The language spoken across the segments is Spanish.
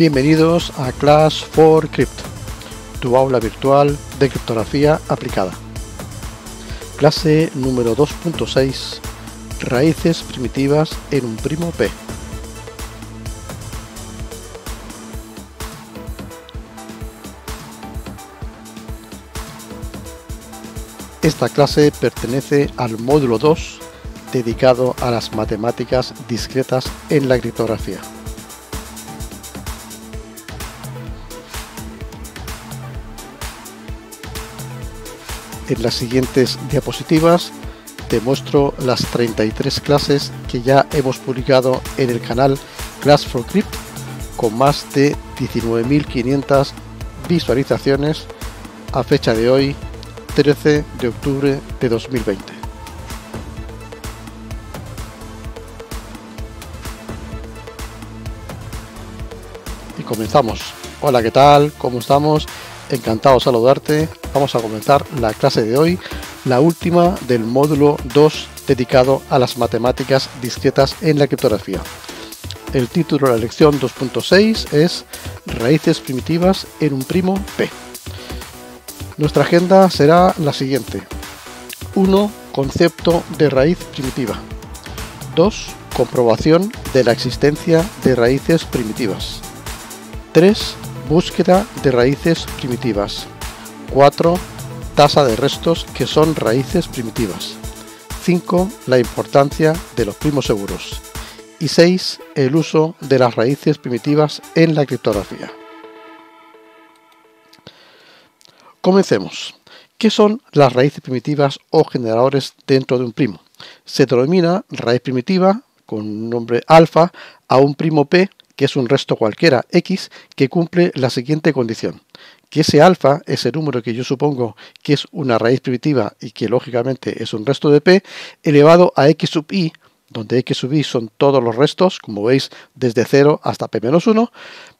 Bienvenidos a Class 4 crypt tu aula virtual de criptografía aplicada. Clase número 2.6, raíces primitivas en un primo P. Esta clase pertenece al módulo 2 dedicado a las matemáticas discretas en la criptografía. En las siguientes diapositivas te muestro las 33 clases que ya hemos publicado en el canal Class for Crypt con más de 19.500 visualizaciones a fecha de hoy 13 de octubre de 2020. Y comenzamos. Hola, ¿qué tal? ¿Cómo estamos? encantado de saludarte. Vamos a comenzar la clase de hoy, la última del módulo 2 dedicado a las matemáticas discretas en la criptografía. El título de la lección 2.6 es Raíces primitivas en un primo P. Nuestra agenda será la siguiente. 1. Concepto de raíz primitiva. 2. Comprobación de la existencia de raíces primitivas. 3 Búsqueda de raíces primitivas. 4. Tasa de restos que son raíces primitivas. 5. La importancia de los primos seguros. Y 6. El uso de las raíces primitivas en la criptografía. Comencemos. ¿Qué son las raíces primitivas o generadores dentro de un primo? Se denomina raíz primitiva, con nombre alfa, a un primo p que es un resto cualquiera x que cumple la siguiente condición, que ese alfa, ese número que yo supongo que es una raíz primitiva y que lógicamente es un resto de p, elevado a x sub i, donde x sub i son todos los restos, como veis, desde 0 hasta p-1, menos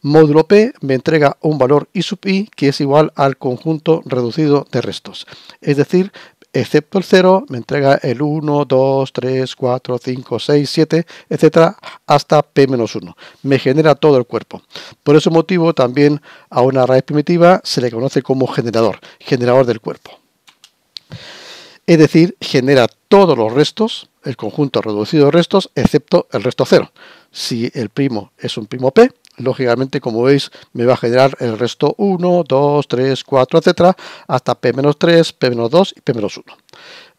módulo p me entrega un valor i sub i que es igual al conjunto reducido de restos. Es decir, excepto el 0, me entrega el 1, 2, 3, 4, 5, 6, 7, etcétera, hasta p-1. Me genera todo el cuerpo. Por ese motivo, también a una raíz primitiva se le conoce como generador, generador del cuerpo. Es decir, genera todos los restos, el conjunto reducido de restos, excepto el resto 0. Si el primo es un primo p, lógicamente, como veis, me va a generar el resto 1, 2, 3, 4, etcétera, hasta P-3, P-2 y P-1.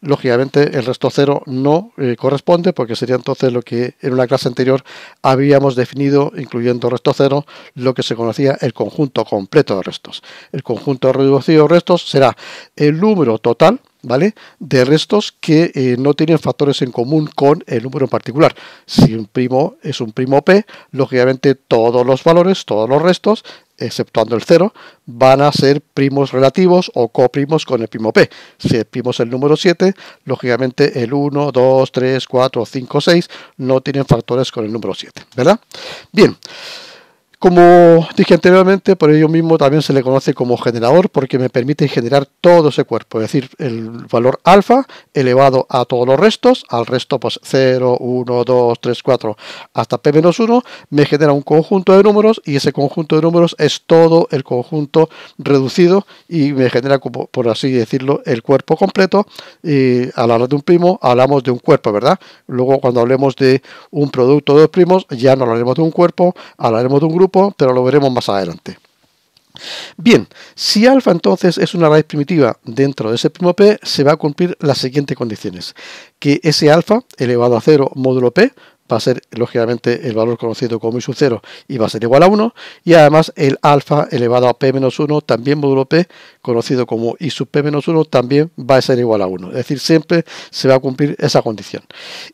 Lógicamente, el resto 0 no eh, corresponde porque sería entonces lo que en una clase anterior habíamos definido, incluyendo resto 0, lo que se conocía el conjunto completo de restos. El conjunto reducido de restos será el número total ¿vale? De restos que eh, no tienen factores en común con el número en particular. Si un primo es un primo P, lógicamente todos los valores, todos los restos, exceptuando el 0, van a ser primos relativos o coprimos con el primo P. Si el primo es el número 7, lógicamente el 1, 2, 3, 4, 5, 6 no tienen factores con el número 7, ¿verdad? Bien. Como dije anteriormente, por ello mismo también se le conoce como generador porque me permite generar todo ese cuerpo, es decir, el valor alfa elevado a todos los restos, al resto pues 0, 1, 2, 3, 4, hasta p-1, me genera un conjunto de números y ese conjunto de números es todo el conjunto reducido y me genera, como, por así decirlo, el cuerpo completo. Y a la hora de un primo hablamos de un cuerpo, ¿verdad? Luego cuando hablemos de un producto de dos primos ya no hablaremos de un cuerpo, hablaremos de un grupo pero lo veremos más adelante. Bien, si alfa entonces es una raíz primitiva dentro de ese primo p, se va a cumplir las siguientes condiciones. Que ese alfa elevado a 0 módulo p va a ser lógicamente el valor conocido como i sub 0 y va a ser igual a 1 y además el alfa elevado a p menos 1 también módulo p conocido como i sub p menos 1 también va a ser igual a 1 es decir siempre se va a cumplir esa condición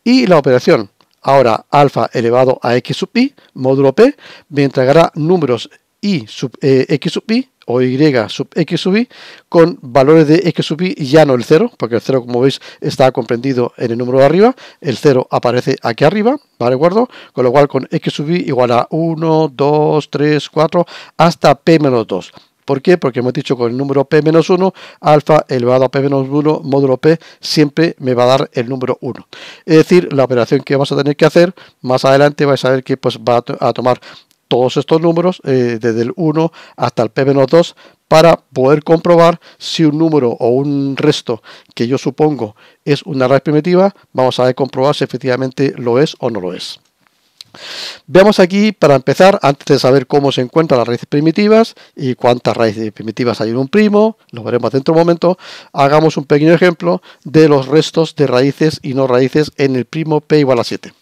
y la operación Ahora alfa elevado a x sub i, módulo p, me entregará números y sub eh, x sub i o y sub x sub i con valores de x sub i ya no el 0, porque el 0 como veis está comprendido en el número de arriba, el 0 aparece aquí arriba, ¿vale? Guardo, con lo cual con x sub i igual a 1, 2, 3, 4, hasta p menos 2. ¿Por qué? Porque hemos dicho con el número P-1, alfa elevado a P-1 módulo P siempre me va a dar el número 1. Es decir, la operación que vamos a tener que hacer más adelante vais a ver que pues, va a tomar todos estos números, eh, desde el 1 hasta el P-2, para poder comprobar si un número o un resto que yo supongo es una raíz primitiva, vamos a ver comprobar si efectivamente lo es o no lo es. Veamos aquí, para empezar, antes de saber cómo se encuentran las raíces primitivas y cuántas raíces primitivas hay en un primo, lo veremos dentro de un momento, hagamos un pequeño ejemplo de los restos de raíces y no raíces en el primo p igual a 7.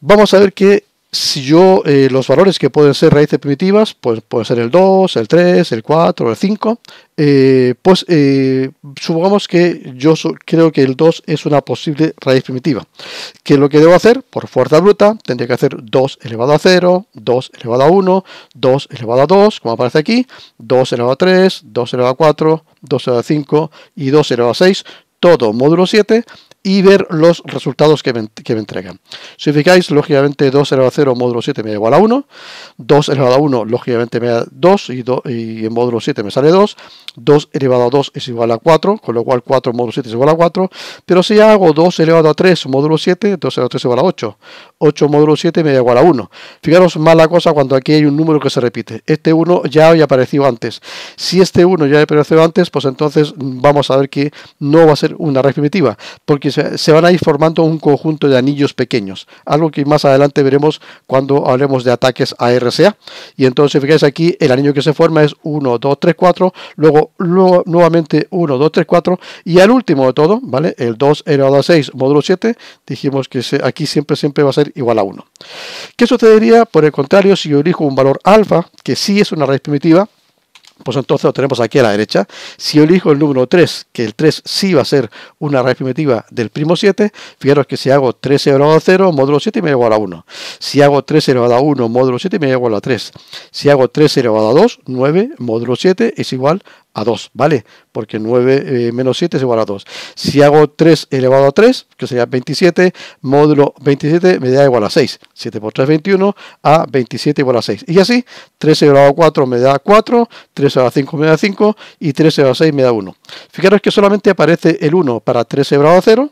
Vamos a ver que si yo eh, los valores que pueden ser raíces primitivas, pues pueden ser el 2, el 3, el 4, el 5, eh, pues eh, supongamos que yo creo que el 2 es una posible raíz primitiva. ¿Qué es lo que debo hacer, por fuerza bruta, tendría que hacer 2 elevado a 0, 2 elevado a 1, 2 elevado a 2, como aparece aquí, 2 elevado a 3, 2 elevado a 4, 2 elevado a 5 y 2 elevado a 6, todo módulo 7 y ver los resultados que me, entregan. Si fijáis, lógicamente 2 elevado a 0 módulo 7 me da igual a 1, 2 elevado a 1 lógicamente me da 2 y, y en módulo 7 me sale 2, 2 elevado a 2 es igual a 4, con lo cual 4 módulo 7 es igual a 4, pero si hago 2 elevado a 3 módulo 7, 2 elevado a 3 es igual a 8, 8 módulo 7 me da igual a 1. Fijaros mala cosa cuando aquí hay un número que se repite, este 1 ya había aparecido antes, si este 1 ya había aparecido antes, pues entonces vamos a ver que no va a ser una repetitiva. primitiva, porque se, van a ir formando un conjunto de anillos pequeños, algo que más adelante veremos cuando hablemos de ataques a RCA. Y entonces, fíjense aquí, el anillo que se forma es 1, 2, 3, 4, luego, nuevamente 1, 2, 3, 4, y al último de todo, ¿vale? El 2, a 6, módulo 7, dijimos que aquí siempre, siempre va a ser igual a 1. ¿Qué sucedería, por el contrario, si yo elijo un valor alfa, que sí es una raíz primitiva, pues entonces lo tenemos aquí a la derecha. Si elijo el número 3, que el 3 sí va a ser una raíz primitiva del primo 7, fijaros que si hago 3 elevado a 0, módulo 7 me da igual a 1. Si hago 3 elevado a 1, módulo 7 me da igual a 3. Si hago 3 elevado a 2, 9, módulo 7 es igual a a 2, ¿vale? Porque 9 eh, menos 7 es igual a 2. Si hago 3 elevado a 3, que sería 27, módulo 27 me da igual a 6. 7 por 3, 21, a 27 igual a 6. Y así, 3 elevado a 4 me da 4, 3 elevado a 5 me da 5 y 3 elevado a 6 me da 1. Fijaros que solamente aparece el 1 para 3 elevado a 0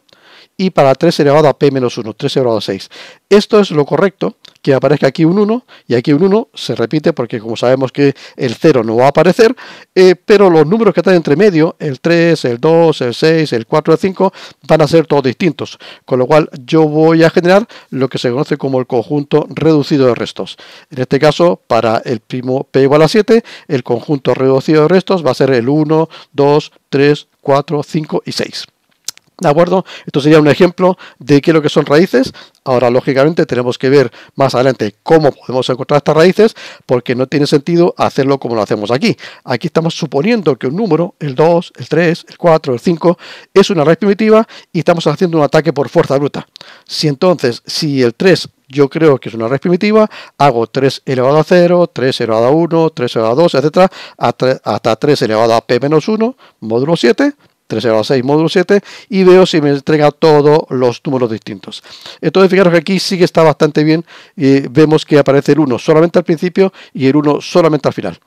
y para 3 elevado a p menos 1, 3 elevado a 6. Esto es lo correcto, que aparezca aquí un 1 y aquí un 1 se repite porque como sabemos que el 0 no va a aparecer, eh, pero los números que están entre medio, el 3, el 2, el 6, el 4, el 5, van a ser todos distintos, con lo cual yo voy a generar lo que se conoce como el conjunto reducido de restos. En este caso, para el primo p igual a 7, el conjunto reducido de restos va a ser el 1, 2, 3, 4, 5 y 6. ¿De acuerdo? Esto sería un ejemplo de qué es lo que son raíces. Ahora, lógicamente, tenemos que ver más adelante cómo podemos encontrar estas raíces, porque no tiene sentido hacerlo como lo hacemos aquí. Aquí estamos suponiendo que un número, el 2, el 3, el 4, el 5, es una raíz primitiva y estamos haciendo un ataque por fuerza bruta. Si entonces, si el 3 yo creo que es una raíz primitiva, hago 3 elevado a 0, 3 elevado a 1, 3 elevado a 2, etc. hasta 3 elevado a p menos 1, módulo 7, 3 elevado a 6 módulo 7 y veo si me entrega todos los números distintos. Entonces fijaros que aquí sí que está bastante bien, y eh, vemos que aparece el 1 solamente al principio y el 1 solamente al final.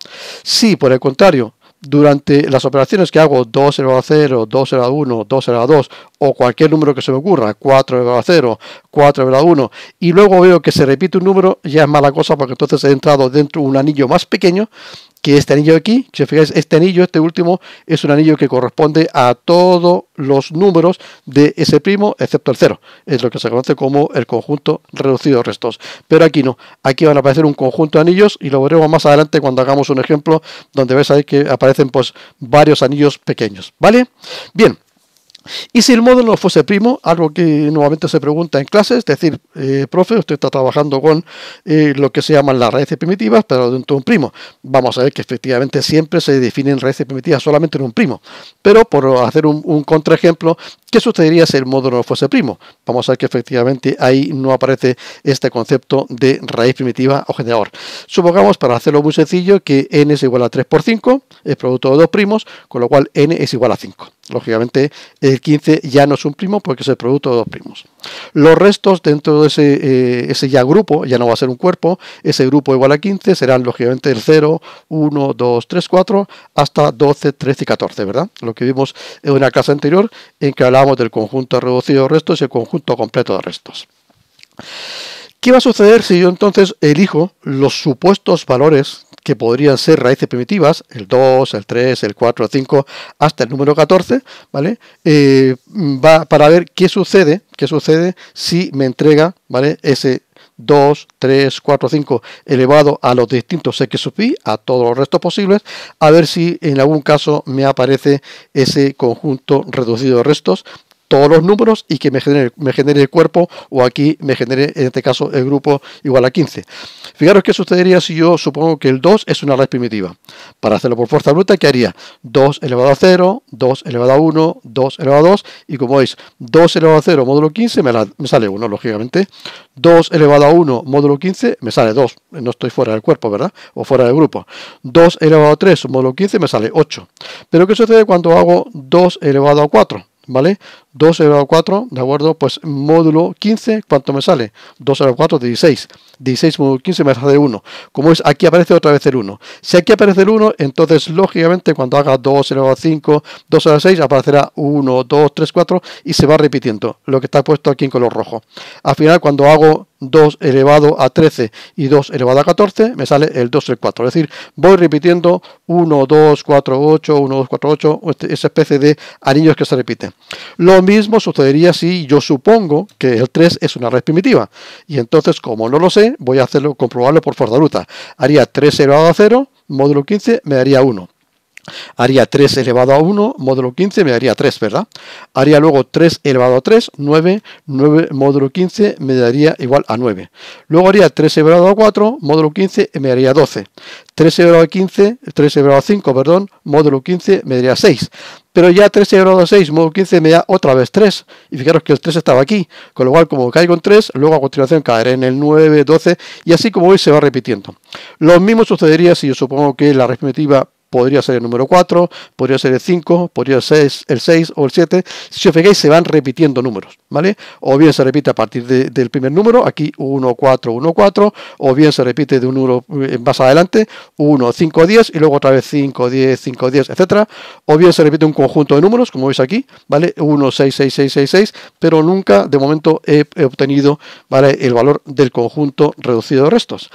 Si por el contrario durante las operaciones que hago 2 elevado a 0, 2 elevado a 1, 2 elevado a 2 o cualquier número que se me ocurra, 4 elevado a 0, 4 1 y luego veo que se repite un número, ya es mala cosa porque entonces he entrado dentro de un anillo más pequeño que este anillo aquí. Si os fijáis, este anillo, este último, es un anillo que corresponde a todos los números de ese primo, excepto el 0. Es lo que se conoce como el conjunto reducido de restos. Pero aquí no. Aquí van a aparecer un conjunto de anillos y lo veremos más adelante cuando hagamos un ejemplo donde vais que aparecen pues varios anillos pequeños. ¿Vale? Bien, y si el módulo fuese primo, algo que nuevamente se pregunta en clases, es decir, eh, profe, usted está trabajando con eh, lo que se llaman las raíces primitivas, pero dentro de un primo. Vamos a ver que efectivamente siempre se definen raíces primitivas solamente en un primo. Pero por hacer un, un contraejemplo, ¿Qué sucedería si el módulo no fuese primo? Vamos a ver que efectivamente ahí no aparece este concepto de raíz primitiva o generador. Supongamos, para hacerlo muy sencillo, que n es igual a 3 por 5, el producto de dos primos, con lo cual n es igual a 5. Lógicamente, el 15 ya no es un primo porque es el producto de dos primos. Los restos dentro de ese, eh, ese, ya grupo, ya no va a ser un cuerpo, ese grupo igual a 15 serán lógicamente el 0, 1, 2, 3, 4, hasta 12, 13 y 14, ¿verdad? Lo que vimos en una clase anterior en que hablábamos del conjunto reducido de restos y el conjunto completo de restos. ¿Qué va a suceder si yo entonces elijo los supuestos valores que podrían ser raíces primitivas, el 2, el 3, el 4, el 5, hasta el número 14, ¿vale? Eh, va para ver qué sucede, qué sucede si me entrega, ¿vale? Ese 2, 3, 4, 5 elevado a los distintos x sub i, a todos los restos posibles, a ver si en algún caso me aparece ese conjunto reducido de restos todos los números y que me genere, me genere el cuerpo o aquí me genere, en este caso, el grupo igual a 15. Fijaros qué sucedería si yo supongo que el 2 es una raíz primitiva. Para hacerlo por fuerza bruta, ¿qué haría? 2 elevado a 0, 2 elevado a 1, 2 elevado a 2 y como veis, 2 elevado a 0 módulo 15 me, me sale 1, lógicamente. 2 elevado a 1 módulo 15 me sale 2. No estoy fuera del cuerpo, ¿verdad? O fuera del grupo. 2 elevado a 3 módulo 15 me sale 8. Pero ¿qué sucede cuando hago 2 elevado a 4? ¿Vale? 2 elevado a 4, ¿de acuerdo? Pues módulo 15, ¿cuánto me sale? 2 elevado a 4, 16. 16 módulo 15 me sale 1. Como es, aquí aparece otra vez el 1. Si aquí aparece el 1, entonces lógicamente cuando haga 2 elevado a 5, 2 elevado a 6, aparecerá 1, 2, 3, 4 y se va repitiendo lo que está puesto aquí en color rojo. Al final, cuando hago 2 elevado a 13 y 2 elevado a 14, me sale el 2 3, 4. Es decir, voy repitiendo 1, 2, 4, 8, 1, 2, 4, 8, esa especie de anillos que se repiten. Lo mismo sucedería si yo supongo que el 3 es una red primitiva. Y entonces, como no lo sé, voy a hacerlo comprobarlo por fuerza ruta, Haría 3 elevado a 0, módulo 15, me daría 1. Haría 3 elevado a 1, módulo 15, me daría 3, ¿verdad? Haría luego 3 elevado a 3, 9, 9 módulo 15 me daría igual a 9. Luego haría 3 elevado a 4, módulo 15 me daría 12. 3 elevado a 15, 3 elevado a 5, perdón, módulo 15 me daría 6. Pero ya 3 elevado a 6, módulo 15 me da otra vez 3. Y fijaros que el 3 estaba aquí, con lo cual como caigo en 3, luego a continuación caeré en el 9, 12, y así como veis se va repitiendo. Lo mismo sucedería si yo supongo que la respectiva podría ser el número 4, podría ser el 5, podría ser el 6 o el 7. Si os fijáis, se van repitiendo números, ¿vale? O bien se repite a partir del primer número, aquí 1, 4, 1, 4, o bien se repite de un número eh, más adelante, 1, 5, 10, y luego otra vez 5, 10, 5, 10, etcétera. O bien se repite un conjunto de números, como veis aquí, ¿vale? 1, 6, 6, 6, 6, 6, pero nunca de momento he, obtenido, ¿vale? El valor del conjunto reducido de restos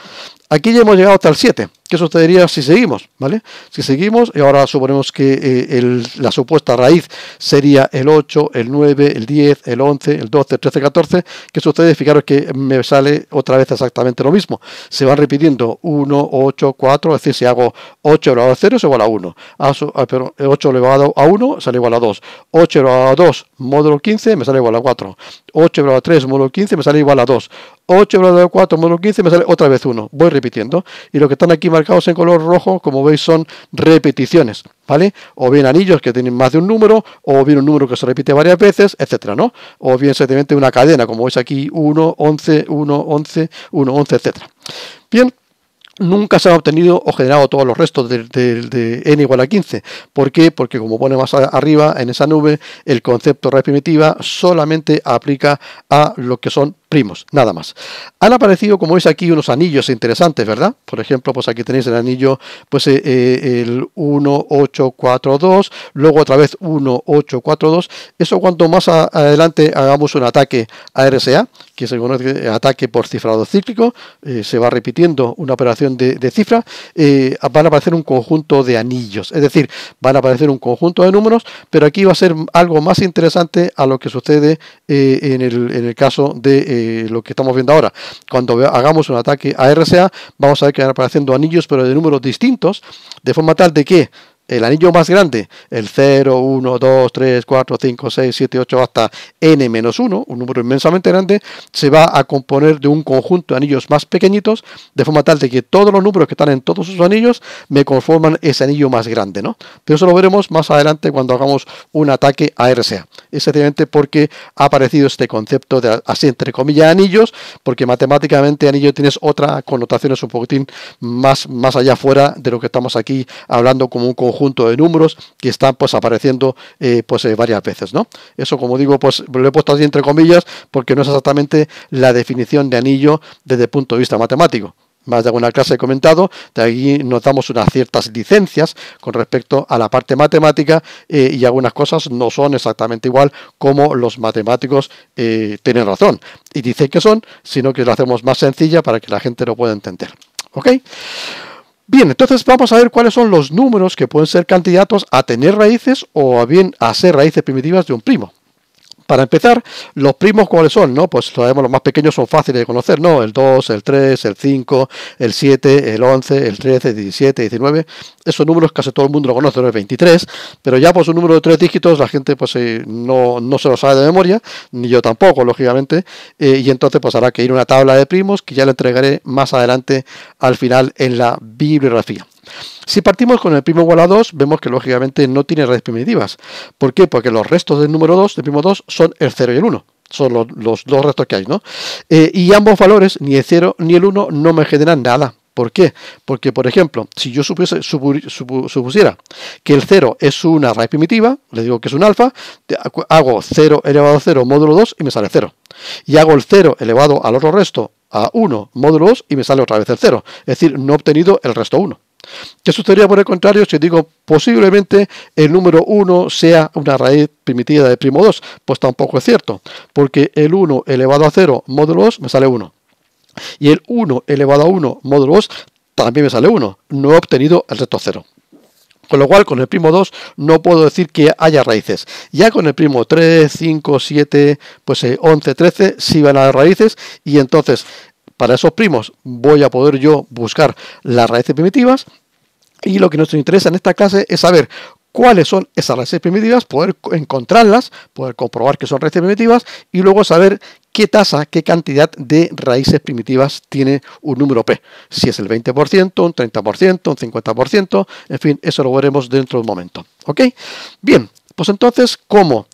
aquí ya hemos llegado hasta el 7. ¿Qué sucedería si seguimos? ¿Vale? Si seguimos, y ahora suponemos que eh, la supuesta raíz sería el 8, el 9, el 10, el 11, el 12, el 13, el 14. ¿Qué sucede? Fijaros que me sale otra vez exactamente lo mismo. Se van repitiendo 1, 8, 4. Es decir, si hago 8 elevado a 0 es igual a 1. 8 elevado a 1 sale igual a 2. 8 elevado a 2 módulo 15 me sale igual a 4. 8 elevado a 3 módulo 15 me sale igual a 2. 8 4 menos 15 me sale otra vez 1. Voy repitiendo. Y lo que están aquí marcados en color rojo, como veis, son repeticiones, ¿vale? O bien anillos que tienen más de un número, o bien un número que se repite varias veces, etcétera, ¿no? O bien simplemente una cadena, como veis aquí, 1, 11, 1, 11, 1, 11, etcétera. Bien nunca se han obtenido o generado todos los restos de, n igual a 15. ¿Por qué? Porque como pone más arriba en esa nube, el concepto raíz primitiva solamente aplica a lo que son primos, nada más. Han aparecido, como veis aquí, unos anillos interesantes, ¿verdad? Por ejemplo, pues aquí tenéis el anillo, pues eh, eh el 1842, luego otra vez 1842. Eso cuanto más adelante hagamos un ataque a RSA, que es el ataque por cifrado cíclico, eh, se va repitiendo una operación de, cifra, eh, van a aparecer un conjunto de anillos, es decir, van a aparecer un conjunto de números, pero aquí va a ser algo más interesante a lo que sucede en, el, caso de eh, lo que estamos viendo ahora. Cuando hagamos un ataque a RSA, vamos a ver que van apareciendo anillos, pero de números distintos, de forma tal de que el anillo más grande, el 0, 1, 2, 3, 4, 5, 6, 7, 8 hasta n-1, un número inmensamente grande, se va a componer de un conjunto de anillos más pequeñitos, de forma tal de que todos los números que están en todos sus anillos me conforman ese anillo más grande, ¿no? Pero eso lo veremos más adelante cuando hagamos un ataque a RSA. Es sencillamente porque ha aparecido este concepto de así entre comillas anillos, porque matemáticamente anillo tienes connotación, connotaciones un poquitín más, más allá afuera de lo que estamos aquí hablando como un conjunto conjunto de números que están pues apareciendo eh, pues eh, varias veces, ¿no? Eso como digo, pues lo he puesto así entre comillas porque no es exactamente la definición de anillo desde el punto de vista matemático más de alguna clase he comentado, de ahí nos damos unas ciertas licencias con respecto a la parte matemática eh, y algunas cosas no son exactamente igual como los matemáticos tienen razón y dicen que son, sino que lo hacemos más sencilla para que la gente lo pueda entender. ¿Ok? Bien, entonces vamos a ver cuáles son los números que pueden ser candidatos a tener raíces o a bien a ser raíces primitivas de un primo. Para empezar, los primos cuáles son, ¿no? Pues sabemos los más pequeños son fáciles de conocer, ¿no? El 2, el 3, el 5, el 7, el 11, el 13, el 17, el 19. Esos números casi todo el mundo lo conoce, ¿no? El 23, pero ya pues un número de tres dígitos la gente pues eh, no, no, se lo sabe de memoria, ni yo tampoco, lógicamente, eh, y entonces pues habrá que ir a una tabla de primos que ya le entregaré más adelante al final en la bibliografía. Si partimos con el primo igual a 2, vemos que lógicamente no tiene redes primitivas. ¿Por qué? Porque los restos del número 2, del primo 2, son el 0 y el 1 son los, dos restos que hay, ¿no? Eh, y ambos valores, ni el 0 ni el 1, no me generan nada. ¿Por qué? Porque, por ejemplo, si yo supusiera, supusiera que el 0 es una raíz primitiva, le digo que es un alfa, hago 0 elevado a 0 módulo 2 y me sale 0. Y hago el 0 elevado al otro resto a 1 módulo 2 y me sale otra vez el 0. Es decir, no he obtenido el resto 1. ¿Qué sucedería por el contrario si digo posiblemente el número 1 sea una raíz primitiva del primo 2? Pues tampoco es cierto, porque el 1 elevado a 0 módulo 2 me sale 1. Y el 1 elevado a 1 módulo 2 también me sale 1. No he obtenido el resto 0. Con lo cual, con el primo 2 no puedo decir que haya raíces. Ya con el primo 3, 5, 7, pues 11, eh, 13, sí van a haber raíces. Y entonces, para esos primos voy a poder yo buscar las raíces primitivas y lo que nos interesa en esta clase es saber cuáles son esas raíces primitivas, poder encontrarlas, poder comprobar que son raíces primitivas y luego saber qué tasa, qué cantidad de raíces primitivas tiene un número P. Si es el 20%, un 30%, un 50%, en fin, eso lo veremos dentro de un momento. ¿Ok? Bien, pues entonces, como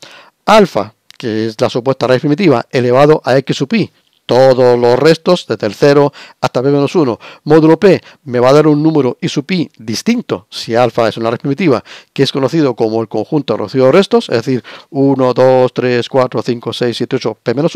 alfa, que es la supuesta raíz primitiva, elevado a x sub i, todos los restos de tercero hasta p-1. Módulo p me va a dar un número y sub i distinto, si alfa es una raíz primitiva, que es conocido como el conjunto reducido de restos, es decir, 1, 2, 3, 4, 5, 6, 7, 8, p-1, menos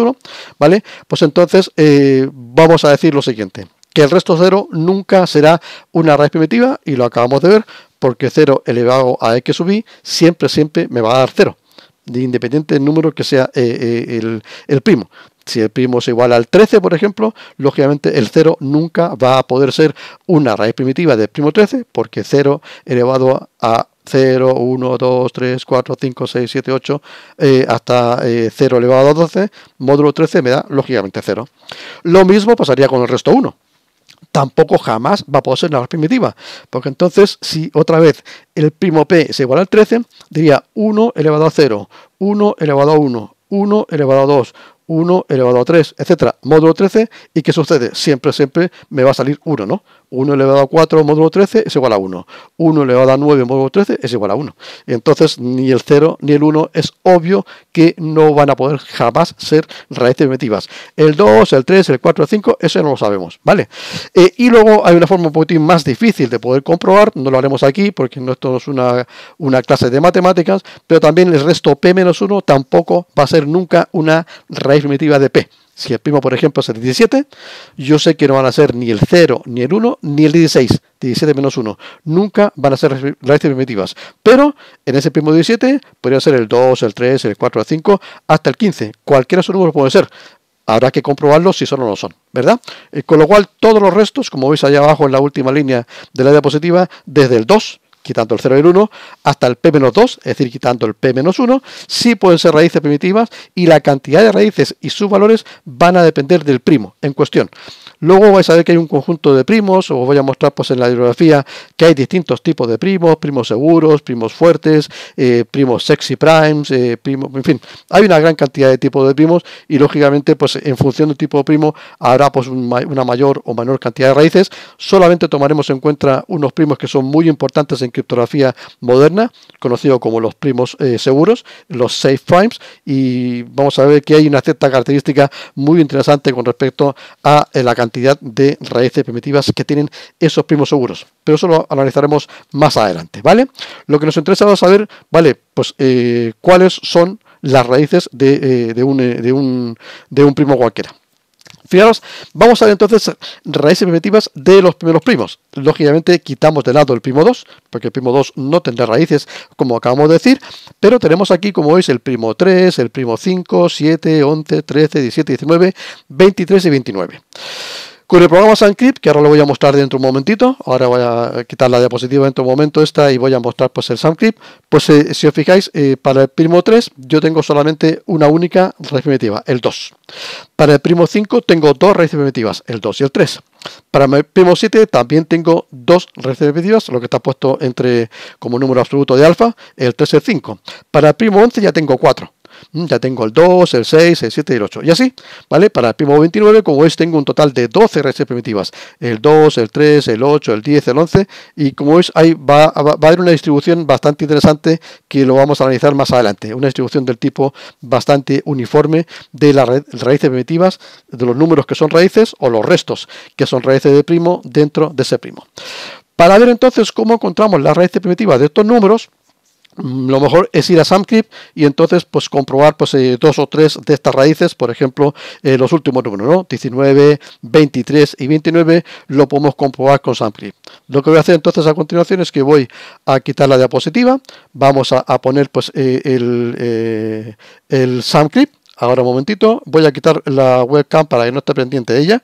¿vale? Pues entonces eh, vamos a decir lo siguiente, que el resto 0 nunca será una raíz primitiva, y lo acabamos de ver, porque 0 elevado a x sub i siempre, siempre me va a dar 0 de independiente del número que sea eh, eh, el primo si el primo es igual al 13, por ejemplo, lógicamente el 0 nunca va a poder ser una raíz primitiva del primo 13, porque 0 elevado a 0, 1, 2, 3, 4, 5, 6, 7, 8, hasta 0 eh, elevado a 12, módulo 13 me da lógicamente 0. Lo mismo pasaría con el resto 1 tampoco jamás va a poder ser una raíz primitiva. Porque entonces, si otra vez el primo p es igual al 13, diría 1 elevado a 0, 1 elevado a 1, 1 elevado a 2, 1 elevado a 3, etcétera, módulo 13, ¿y qué sucede? Siempre, siempre me va a salir 1, ¿no? 1 elevado a 4 módulo 13 es igual a 1, 1 elevado a 9 módulo 13 es igual a 1. Entonces, ni el 0 ni el 1 es obvio que no van a poder jamás ser raíces primitivas. El 2, el 3, el 4, el 5, eso no lo sabemos, ¿vale? Eh, y luego hay una forma un poquitín más difícil de poder comprobar, no lo haremos aquí porque esto no es una, una clase de matemáticas, pero también el resto P-1 tampoco va a ser nunca una raíz primitiva de p. Si el primo, por ejemplo, es el 17, yo sé que no van a ser ni el 0, ni el 1, ni el 16. 17 menos 1. Nunca van a ser raíces primitivas. Pero en ese primo 17 podría ser el 2, el 3, el 4, el 5, hasta el 15. Cualquiera de esos números puede ser. Habrá que comprobarlo si son o no son, ¿verdad? Eh, con lo cual, todos los restos, como veis allá abajo en la última línea de la diapositiva, desde el 2 quitando el 0 y el 1, hasta el p-2, es decir, quitando el p-1, sí pueden ser raíces primitivas y la cantidad de raíces y sus valores van a depender del primo en cuestión. Luego vais a ver que hay un conjunto de primos, os voy a mostrar pues, en la bibliografía que hay distintos tipos de primos, primos seguros, primos fuertes, eh, primos sexy primes, eh, primos, en fin, hay una gran cantidad de tipos de primos y lógicamente pues en función del tipo de primo habrá pues una mayor o menor cantidad de raíces, solamente tomaremos en cuenta unos primos que son muy importantes en criptografía moderna, conocido como los primos eh, seguros, los safe primes, y vamos a ver que hay una cierta característica muy interesante con respecto a eh, la cantidad de raíces primitivas que tienen esos primos seguros. Pero eso lo analizaremos más adelante, ¿vale? Lo que nos interesa a saber, ¿vale? Pues eh, cuáles son las raíces de, de, un, de, un, de un primo cualquiera. Fijaros, vamos a ver entonces raíces primitivas de los primeros primos. Lógicamente quitamos de lado el primo 2, porque el primo 2 no tendrá raíces, como acabamos de decir, pero tenemos aquí, como veis, el primo 3, el primo 5, 7, 11, 13, 17, 19, 23 y 29. Con el programa SunCrypt, que ahora lo voy a mostrar dentro de un momentito, ahora voy a quitar la diapositiva dentro de un momento esta y voy a mostrar pues el SunCrypt, pues eh, si os fijáis, eh, para el primo 3 yo tengo solamente una única raíz primitiva, el 2. Para el primo 5 tengo dos raíces primitivas, el 2 y el 3. Para el primo 7 también tengo dos raíces primitivas, lo que está puesto entre como número absoluto de alfa, el 3 y el 5. Para el primo 11 ya tengo 4. Mm, ya tengo el 2, el 6, el 7 y el 8. Y así, ¿vale? Para el primo 29, como veis, tengo un total de 12 raíces primitivas. El 2, el 3, el 8, el 10, el 11. Y como veis, ahí va, a haber una distribución bastante interesante que lo vamos a analizar más adelante. Una distribución del tipo bastante uniforme de las raíces primitivas, de los números que son raíces o los restos que son raíces de primo dentro de ese primo. Para ver entonces cómo encontramos las raíces primitivas de estos números, Mm, lo mejor es ir a SAMCLIP y entonces pues comprobar pues eh, dos o tres de estas raíces, por ejemplo, eh, los últimos números, ¿no? 19, 23 y 29 lo podemos comprobar con SAMCLIP. Lo que voy a hacer entonces a continuación es que voy a quitar la diapositiva, vamos a, poner pues eh, el, SAMCLIP, Ahora un momentito, voy a quitar la webcam para que no esté pendiente de ella.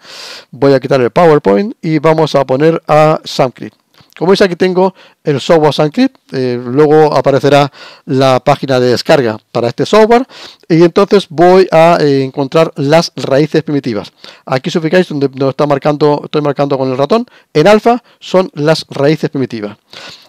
Voy a quitar el PowerPoint y vamos a poner a SAMCLIP. Como veis aquí tengo el software SunClip, eh, luego aparecerá la página de descarga para este software y entonces voy a eh, encontrar las raíces primitivas. Aquí si os fijáis donde, está marcando, estoy marcando con el ratón, en alfa son las raíces primitivas.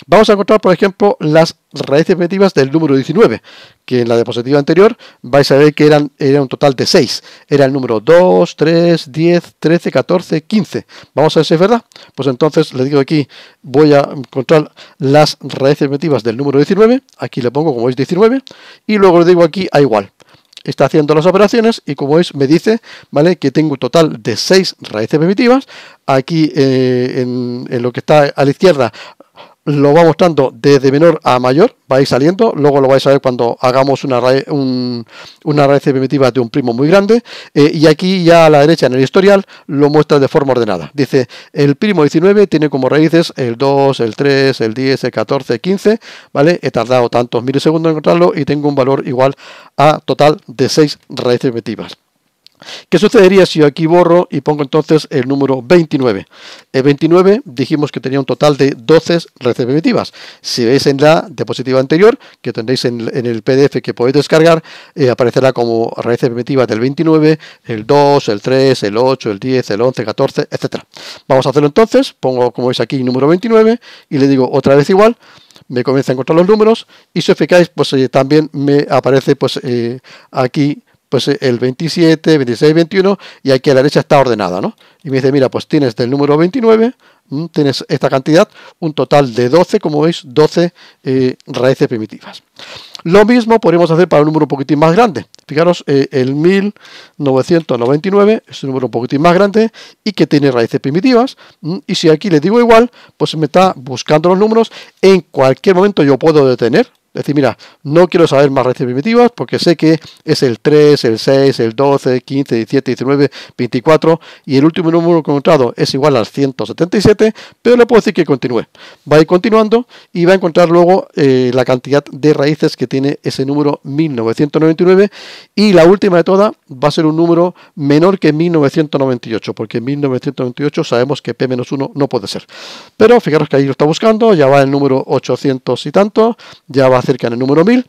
Vamos a encontrar, por ejemplo, las raíces primitivas del número 19, que en la diapositiva anterior vais a ver que eran, era un total de 6. Era el número 2, 3, 10, 13, 14, 15. Vamos a ver si es verdad. Pues entonces le digo aquí, voy a encontrar las raíces primitivas del número 19. Aquí le pongo, como veis, 19. Y luego le digo aquí a igual está haciendo las operaciones y como veis me dice vale que tengo un total de 6 raíces primitivas aquí eh, en, en, lo que está a la izquierda lo va mostrando desde menor a mayor, vais saliendo, luego lo vais a ver cuando hagamos una raíz, una raíz primitiva de un primo muy grande, eh, y aquí ya a la derecha en el historial lo muestra de forma ordenada. Dice, el primo 19 tiene como raíces el 2, el 3, el 10, el 14, el 15, ¿vale? He tardado tantos milisegundos en encontrarlo y tengo un valor igual a total de 6 raíces primitivas. ¿Qué sucedería si yo aquí borro y pongo entonces el número 29? El 29 dijimos que tenía un total de 12 redes primitivas. Si veis en la diapositiva anterior, que tendréis en, el PDF que podéis descargar, eh, aparecerá como redes primitivas del 29, el 2, el 3, el 8, el 10, el 11, 14, etc. Vamos a hacerlo entonces, pongo como veis aquí el número 29 y le digo otra vez igual, me comienza a encontrar los números y si os fijáis, pues eh, también me aparece pues eh, aquí pues eh, el 27, 26, 21, y aquí a la derecha está ordenada, ¿no? Y me dice, mira, pues tienes del número 29, mm, tienes esta cantidad, un total de 12, como veis, 12 eh, raíces primitivas. Lo mismo podemos hacer para un número un poquitín más grande. Fijaros, eh, el 1999 es un número un poquitín más grande y que tiene raíces primitivas. Mm, y si aquí le digo igual, pues me está buscando los números. En cualquier momento yo puedo detener, Decir, mira, no quiero saber más raíces primitivas porque sé que es el 3, el 6, el 12, 15, 17, 19, 24 y el último número encontrado es igual al 177, pero le puedo decir que continúe. Va a ir continuando y va a encontrar luego eh, la cantidad de raíces que tiene ese número 1999 y la última de todas va a ser un número menor que 1998 porque en 1998 sabemos que P-1 no puede ser. Pero fijaros que ahí lo está buscando, ya va el número 800 y tanto, ya va cerca del número 1000,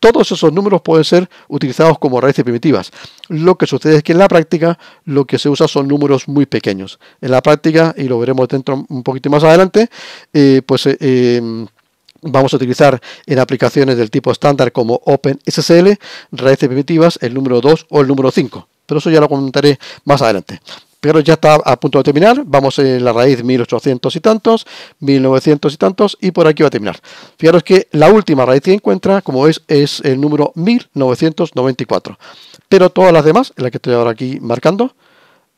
todos esos números pueden ser utilizados como raíces primitivas. Lo que sucede es que en la práctica lo que se usa son números muy pequeños. En la práctica, y lo veremos dentro un poquito más adelante, eh, pues eh, em, vamos a utilizar en aplicaciones del tipo estándar como OpenSSL, raíces primitivas, el número 2 o el número 5. Pero eso ya lo comentaré más adelante. Fijaros, ya está a punto de terminar. Vamos en la raíz 1800 y tantos, 1900 y tantos, y por aquí va a terminar. Fijaros que la última raíz que encuentra, como es, es el número 1994. Pero todas las demás, en la que estoy ahora aquí marcando,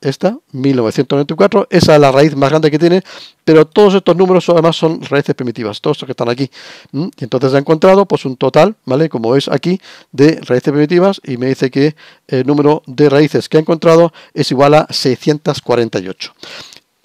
esta, 1994, esa es la raíz más grande que tiene, pero todos estos números además son raíces primitivas, todos estos que están aquí. entonces ha encontrado pues un total, ¿vale? Como es aquí, de raíces primitivas y me dice que el número de raíces que ha encontrado es igual a 648.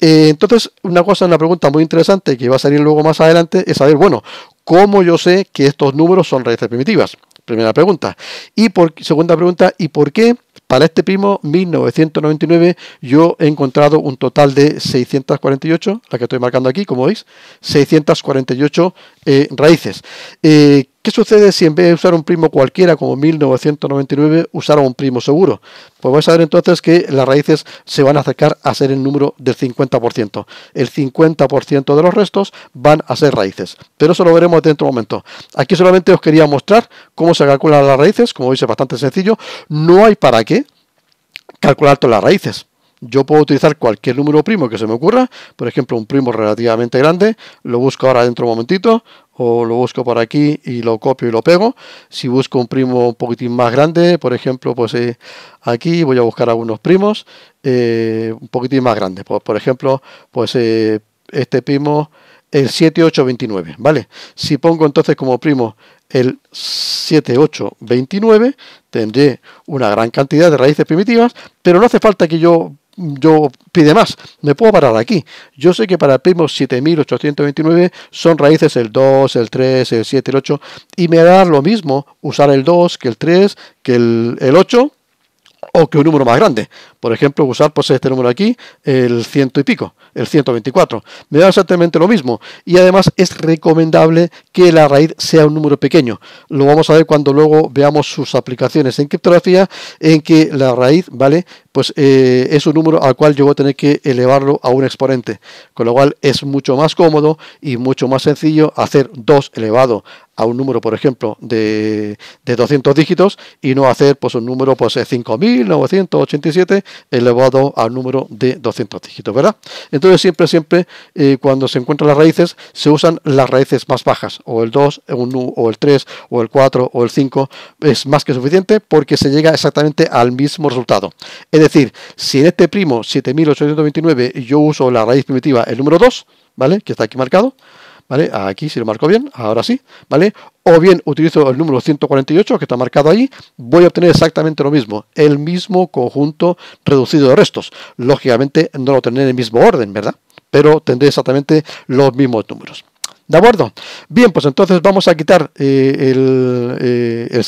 Eh, entonces, una cosa, una pregunta muy interesante que va a salir luego más adelante es saber, bueno, ¿cómo yo sé que estos números son raíces primitivas? Primera pregunta. Y por, segunda pregunta, ¿y por qué para este primo 1999 yo he encontrado un total de 648, la que estoy marcando aquí, como veis, 648 eh, raíces? Eh, ¿Qué sucede si en vez de usar un primo cualquiera como 1999 usara un primo seguro? Pues vais a ver entonces que las raíces se van a acercar a ser el número del 50%. El 50% de los restos van a ser raíces. Pero eso lo veremos dentro de un momento. Aquí solamente os quería mostrar cómo se calculan las raíces. Como veis es bastante sencillo. No hay para qué calcular todas las raíces. Yo puedo utilizar cualquier número primo que se me ocurra, por ejemplo, un primo relativamente grande, lo busco ahora dentro de un momentito, o lo busco por aquí y lo copio y lo pego. Si busco un primo un poquitín más grande, por ejemplo, pues eh, aquí voy a buscar algunos primos eh, un poquitín más grandes. Pues, por, ejemplo, pues eh, este primo, el 7829, ¿vale? Si pongo entonces como primo el 7829, tendré una gran cantidad de raíces primitivas, pero no hace falta que yo yo pide más. Me puedo parar aquí. Yo sé que para primos primo 7829 son raíces el 2, el 3, el 7, el 8 y me da lo mismo usar el 2 que el 3, que el, el 8 o que un número más grande. Por ejemplo, usar pues este número aquí, el ciento y pico, el 124. Me da exactamente lo mismo. Y además es recomendable que la raíz sea un número pequeño. Lo vamos a ver cuando luego veamos sus aplicaciones en criptografía, en que la raíz, ¿vale? Pues eh, es un número al cual yo voy a tener que elevarlo a un exponente. Con lo cual es mucho más cómodo y mucho más sencillo hacer 2 elevado a un número, por ejemplo, de, 200 dígitos y no hacer pues un número pues 5987 elevado al número de 200 dígitos, ¿verdad? Entonces siempre, siempre, eh, cuando se encuentran las raíces, se usan las raíces más bajas, o el 2, o el 3, o el 4, o el 5, es más que suficiente porque se llega exactamente al mismo resultado. Es decir, si en este primo 7829 yo uso la raíz primitiva, el número 2, ¿vale? Que está aquí marcado, Aquí si lo marco bien, ahora sí, ¿vale? O bien utilizo el número 148 que está marcado ahí, voy a obtener exactamente lo mismo, el mismo conjunto reducido de restos. Lógicamente no lo tendré en el mismo orden, ¿verdad? Pero tendré exactamente los mismos números. ¿De acuerdo? Bien, pues entonces vamos a quitar eh, el, eh,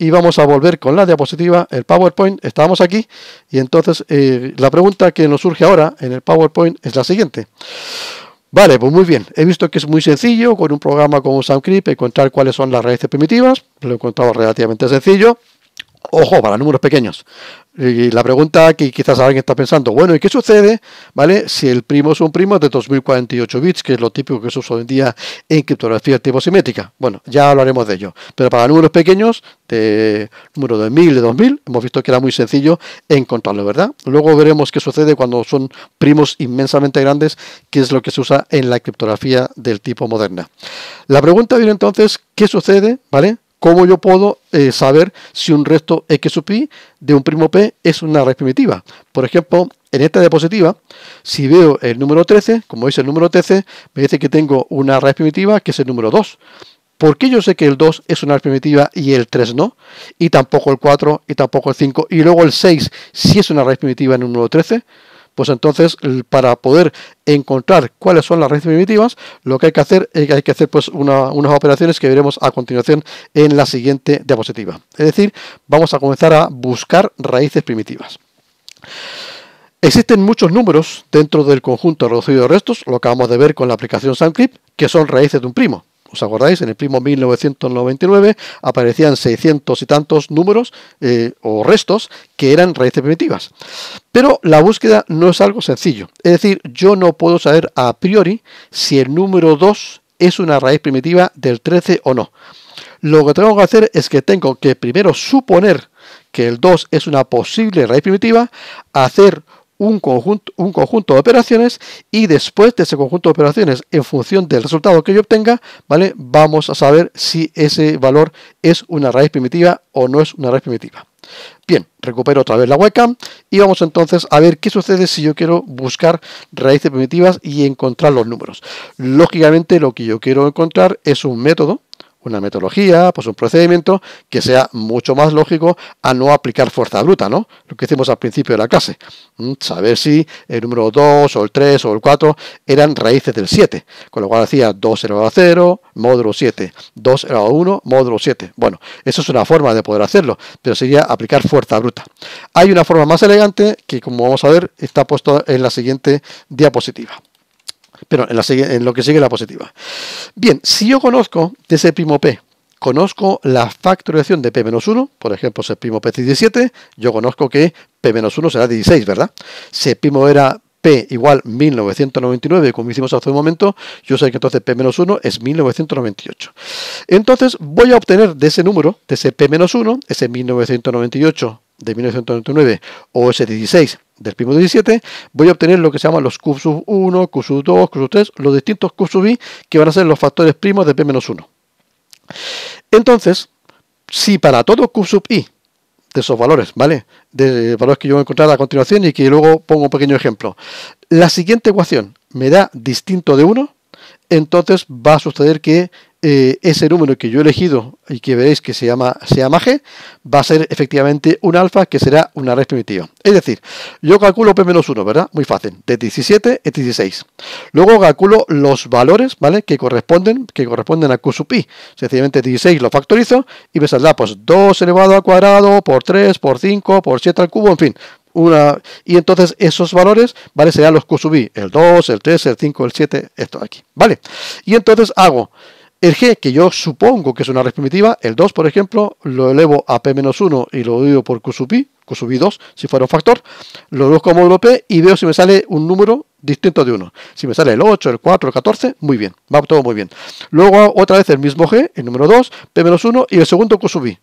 y vamos a volver con la diapositiva, el PowerPoint, estábamos aquí y entonces eh, la pregunta que nos surge ahora en el PowerPoint es la siguiente. Vale, pues muy bien. He visto que es muy sencillo con un programa como SamCrypt encontrar cuáles son las raíces primitivas. Lo he encontrado relativamente sencillo. Ojo, para números pequeños. Y la pregunta que quizás alguien está pensando, bueno, ¿y qué sucede, vale? Si el primo es un primo de 2048 bits, que es lo típico que se usa hoy en día en criptografía tipo simétrica. Bueno, ya hablaremos de ello. Pero para números pequeños, de número de 1000, de 2000, hemos visto que era muy sencillo encontrarlo, ¿verdad? Luego veremos qué sucede cuando son primos inmensamente grandes, que es lo que se usa en la criptografía del tipo moderna. La pregunta viene entonces, ¿qué sucede, vale? ¿Cómo yo puedo eh, saber si un resto X sub pi de un primo P es una raíz primitiva? Por ejemplo, en esta diapositiva, si veo el número 13, como dice el número 13, me dice que tengo una raíz primitiva que es el número 2. ¿Por qué yo sé que el 2 es una raíz primitiva y el 3 no? Y tampoco el 4 y tampoco el 5 y luego el 6 si es una raíz primitiva en el número 13 pues entonces para poder encontrar cuáles son las raíces primitivas, lo que hay que hacer es que hay que hacer pues unas operaciones que veremos a continuación en la siguiente diapositiva. Es decir, vamos a comenzar a buscar raíces primitivas. Existen muchos números dentro del conjunto reducido de restos, lo acabamos de ver con la aplicación SoundClip, que son raíces de un primo. ¿Os acordáis? En el primo 1999 aparecían 600 y tantos números eh, o restos que eran raíces primitivas. Pero la búsqueda no es algo sencillo. Es decir, yo no puedo saber a priori si el número 2 es una raíz primitiva del 13 o no. Lo que tengo que hacer es que tengo que primero suponer que el 2 es una posible raíz primitiva, hacer un conjunto, un conjunto de operaciones y después de ese conjunto de operaciones, en función del resultado que yo obtenga, ¿vale? Vamos a saber si ese valor es una raíz primitiva o no es una raíz primitiva. Bien, recupero otra vez la webcam y vamos entonces a ver qué sucede si yo quiero buscar raíces primitivas y encontrar los números. Lógicamente lo que yo quiero encontrar es un método una metodología, pues un procedimiento que sea mucho más lógico a no aplicar fuerza bruta, ¿no? Lo que hicimos al principio de la clase. Mm, saber si el número 2 o el 3 o el 4 eran raíces del 7. Con lo cual hacía 2 elevado a 0, módulo 7. 2 elevado a 1, módulo 7. Bueno, eso es una forma de poder hacerlo, pero sería aplicar fuerza bruta. Hay una forma más elegante que, como vamos a ver, está puesto en la siguiente diapositiva. Pero en, la, en lo que sigue la positiva. Bien, si yo conozco de ese primo P, conozco la factorización de P-1, por ejemplo, si primo P es 17, yo conozco que P-1 será 16, ¿verdad? Si primo era P igual 1999, como hicimos hace un momento, yo sé que entonces P-1 es 1998. Entonces voy a obtener de ese número, de ese P-1, ese 1998 de 1999 o S16 del primo 17, voy a obtener lo que se llaman los Q 1, Q sub 2, Q 3, los distintos Q sub i que van a ser los factores primos de P-1. Entonces, si para todo Q sub i de esos valores, ¿vale? De valores que yo voy a encontrar a continuación y que luego pongo un pequeño ejemplo. La siguiente ecuación me da distinto de 1, entonces va a suceder que eh, ese número que yo he elegido y que veréis que se llama, se G, va a ser efectivamente un alfa que será una red primitiva. Es decir, yo calculo P-1, ¿verdad? Muy fácil, de 17 es 16. Luego calculo los valores, ¿vale? Que corresponden, que corresponden a Q sub I. Sencillamente 16 lo factorizo y me saldrá pues 2 elevado al cuadrado por 3, por 5, por 7 al cubo, en fin, una, y entonces esos valores, ¿vale? Serán los Q sub I el 2, el 3, el 5, el 7, esto de aquí, ¿vale? Y entonces hago el g, que yo supongo que es una raíz primitiva, el 2, por ejemplo, lo elevo a p-1 y lo divido por q sub i, q sub i 2, si fuera un factor, lo a como p y veo si me sale un número distinto de 1. Si me sale el 8, el 4, el 14, muy bien, va todo muy bien. Luego otra vez el mismo g, el número 2, p-1 y el segundo q sub i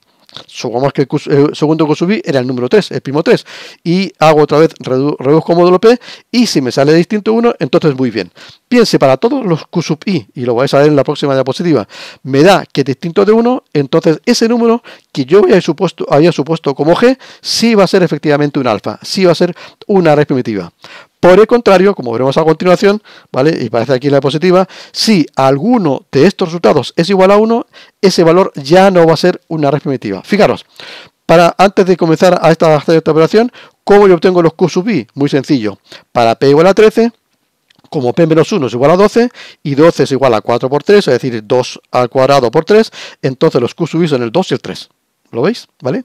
supongamos que el eh, segundo que i era el número 3, el primo 3, y hago otra vez, reduzco módulo P, y si me sale distinto 1, entonces muy bien. Piense para todos los Q sub i, y lo vais a ver en la próxima diapositiva, me da que distinto de 1, entonces ese número que yo había supuesto, había supuesto como G, sí va a ser efectivamente un alfa, sí va a ser una red primitiva. Por el contrario, como veremos a continuación, ¿vale? Y parece aquí la diapositiva, si alguno de estos resultados es igual a 1, ese valor ya no va a ser una red primitiva. Fijaros, para antes de comenzar a esta, esta operación, ¿cómo yo obtengo los Q sub i? Muy sencillo. Para P igual a 13, como P menos 1 es igual a 12 y 12 es igual a 4 por 3, es decir, 2 al cuadrado por 3, entonces los Q sub i son el 2 y el 3. ¿Lo veis? ¿Vale?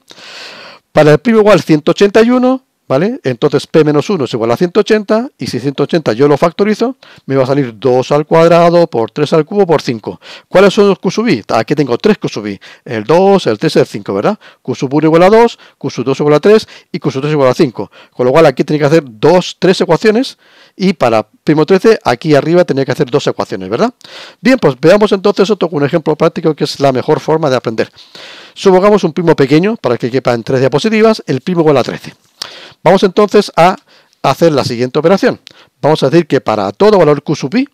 Para el primo igual 181, ¿vale? Entonces P-1 menos es igual a 180 y si 180 yo lo factorizo, me va a salir 2 al cuadrado por 3 al cubo por 5. ¿Cuáles son los Q sub i? Aquí tengo 3 Q sub i, el 2, el 3 y el 5, ¿verdad? Q sub 1 igual a 2, Q sub 2 igual a 3 y Q sub 3 igual a 5. Con lo cual aquí tenía que hacer 2, 3 ecuaciones y para primo 13 aquí arriba tenía que hacer dos ecuaciones, ¿verdad? Bien, pues veamos entonces otro un ejemplo práctico que es la mejor forma de aprender. Supongamos un primo pequeño para que quepa en tres diapositivas, el primo igual a 13. Vamos entonces a hacer la siguiente operación. Vamos a decir que para todo valor q sub i,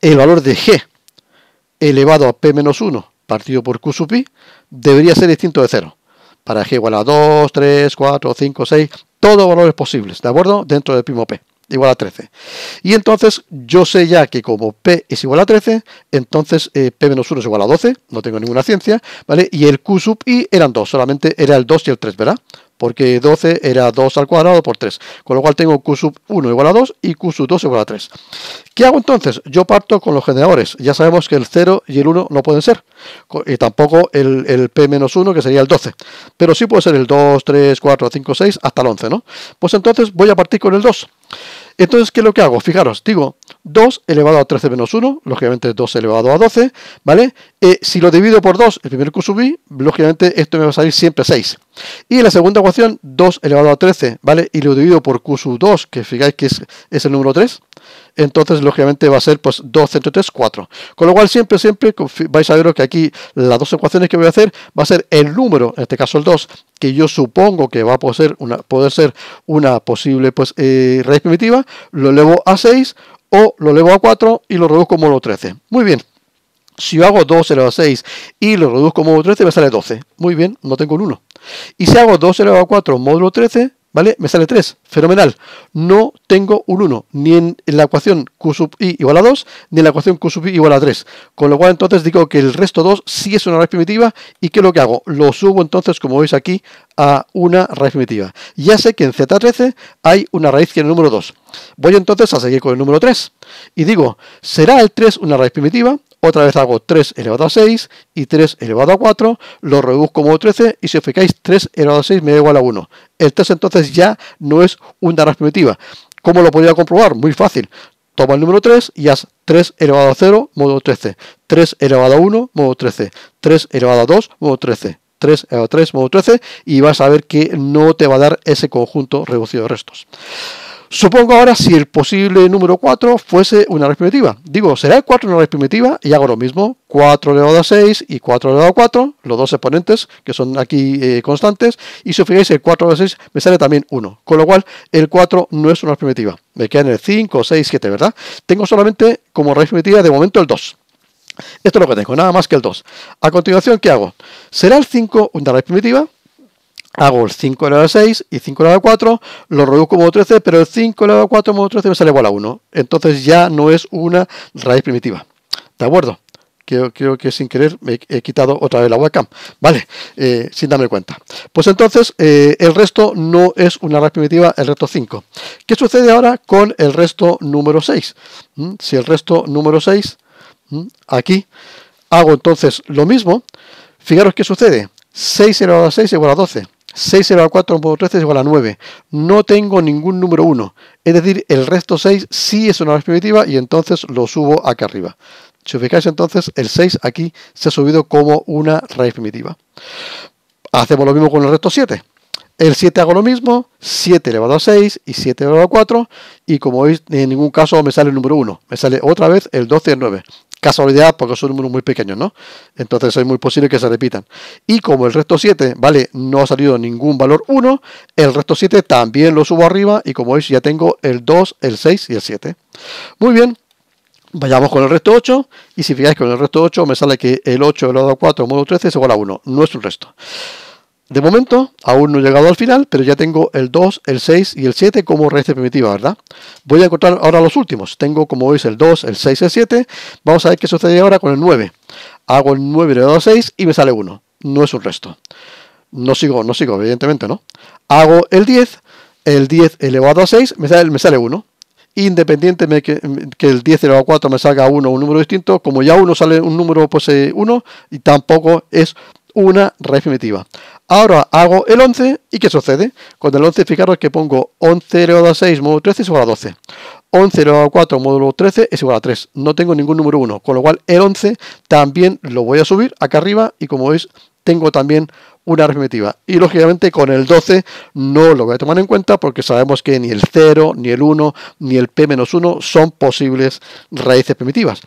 el valor de g elevado a p menos 1 partido por q sub i debería ser distinto de 0. Para g igual a 2, 3, 4, 5, 6, todos valores posibles, ¿de acuerdo? Dentro del primo p, igual a 13. Y entonces yo sé ya que como p es igual a 13, entonces eh, p menos 1 es igual a 12, no tengo ninguna ciencia, ¿vale? Y el q sub i eran 2, solamente era el 2 y el 3, ¿verdad? porque 12 era 2 al cuadrado por 3, con lo cual tengo q sub 1 igual a 2 y q sub 2 igual a 3. ¿Qué hago entonces? Yo parto con los generadores, ya sabemos que el 0 y el 1 no pueden ser, y tampoco el, p menos 1 que sería el 12, pero sí puede ser el 2, 3, 4, 5, 6 hasta el 11, ¿no? Pues entonces voy a partir con el 2. Entonces, ¿qué es lo que hago? Fijaros, digo 2 elevado a 13 menos 1, lógicamente 2 elevado a 12, ¿vale? Eh, si lo divido por 2, el primer Q sub i, lógicamente esto me va a salir siempre 6. Y en la segunda ecuación, 2 elevado a 13, ¿vale? Y lo divido por Q sub 2, que fijáis que es, el número 3. Entonces, lógicamente, va a ser pues 2, 3, 4. Con lo cual, siempre, siempre vais a ver que aquí las dos ecuaciones que voy a hacer va a ser el número, en este caso el 2, que yo supongo que va a poder ser una, poder ser una posible pues, eh, raíz primitiva, lo elevo a 6 o lo elevo a 4 y lo reduzco lo 13. Muy bien. Si yo hago 2 elevado a 6 y lo reduzco módulo 13, me sale 12. Muy bien, no tengo un 1. Y si hago 2 elevado a 4 módulo 13, ¿vale? Me sale 3. Fenomenal. No tengo un 1, ni en la ecuación Q sub i igual a 2, ni en la ecuación Q sub i igual a 3. Con lo cual entonces digo que el resto 2 sí es una raíz primitiva y ¿qué es lo que hago? Lo subo entonces, como veis aquí, a una raíz primitiva. Ya sé que en Z13 hay una raíz que es el número 2. Voy entonces a seguir con el número 3 y digo, ¿será el 3 una raíz primitiva? Otra vez hago 3 elevado a 6 y 3 elevado a 4, lo reduzco como 13 y si os fijáis 3 elevado a 6 me da igual a 1. El 3 entonces ya no es una raíz primitiva. ¿Cómo lo podría comprobar? Muy fácil. Toma el número 3 y haz 3 elevado a 0 modo 13, 3 elevado a 1 modo 13, 3 elevado a 2 modo 13, 3 elevado a 3 modo 13 y vas a ver que no te va a dar ese conjunto reducido de restos. Supongo ahora si el posible número 4 fuese una raíz primitiva. Digo, ¿será el 4 una raíz primitiva? Y hago lo mismo. 4 elevado a 6 y 4 elevado a 4, los dos exponentes que son aquí eh, constantes. Y si os fijáis, el 4 elevado a 6 me sale también 1. Con lo cual, el 4 no es una raíz primitiva. Me quedan el 5, 6, 7, ¿verdad? Tengo solamente como raíz primitiva de momento el 2. Esto es lo que tengo, nada más que el 2. A continuación, ¿qué hago? ¿Será el 5 una raíz primitiva? hago el 5 elevado a 6 y 5 elevado a 4, lo reduzco como 13, pero el 5 elevado a 4 modo 13 me sale igual a 1. Entonces ya no es una raíz primitiva. ¿De acuerdo? Creo, creo que sin querer me he quitado otra vez la webcam, ¿vale? Eh, sin darme cuenta. Pues entonces eh, el resto no es una raíz primitiva, el resto 5. ¿Qué sucede ahora con el resto número 6? ¿Mm? Si el resto número 6, ¿Mm? aquí, hago entonces lo mismo, fijaros qué sucede. 6 elevado a 6 igual a 12. 6 elevado a 4 por 3 es igual a 9. No tengo ningún número 1. Es decir, el resto 6 sí es una raíz primitiva y entonces lo subo acá arriba. Si os fijáis entonces, el 6 aquí se ha subido como una raíz primitiva. Hacemos lo mismo con el resto 7. El 7 hago lo mismo, 7 elevado a 6 y 7 elevado a 4, y como veis, en ningún caso me sale el número 1, me sale otra vez el 12 y el 9 casualidad porque son números muy pequeños, ¿no? Entonces es muy posible que se repitan. Y como el resto 7, ¿vale? No ha salido ningún valor 1, el resto 7 también lo subo arriba y como veis ya tengo el 2, el 6 y el 7. Muy bien. Vayamos con el resto 8 y si fijáis con el resto 8 me sale que el 8 elevado a 4 modo 13 es igual a 1, no es un resto. De momento, aún no he llegado al final, pero ya tengo el 2, el 6 y el 7 como raíces primitiva, ¿verdad? Voy a encontrar ahora los últimos. Tengo, como veis, el 2, el 6, el 7. Vamos a ver qué sucede ahora con el 9. Hago el 9 elevado a 6 y me sale 1. No es un resto. No sigo, no sigo, evidentemente, ¿no? Hago el 10, el 10 elevado a 6, me sale, me sale 1 independientemente que, que, el 10 elevado a 4 me salga 1 un número distinto, como ya 1 sale un número pues 1 y tampoco es una raíz primitiva. Ahora hago el 11 y ¿qué sucede? Con el 11 fijaros que pongo 11 elevado a 6 módulo 13 es igual a 12. 11 elevado a 4 módulo 13 es igual a 3. No tengo ningún número 1, con lo cual el 11 también lo voy a subir acá arriba y como veis tengo también una primitiva. Y lógicamente con el 12 no lo voy a tomar en cuenta porque sabemos que ni el 0, ni el 1, ni el p-1 son posibles raíces primitivas.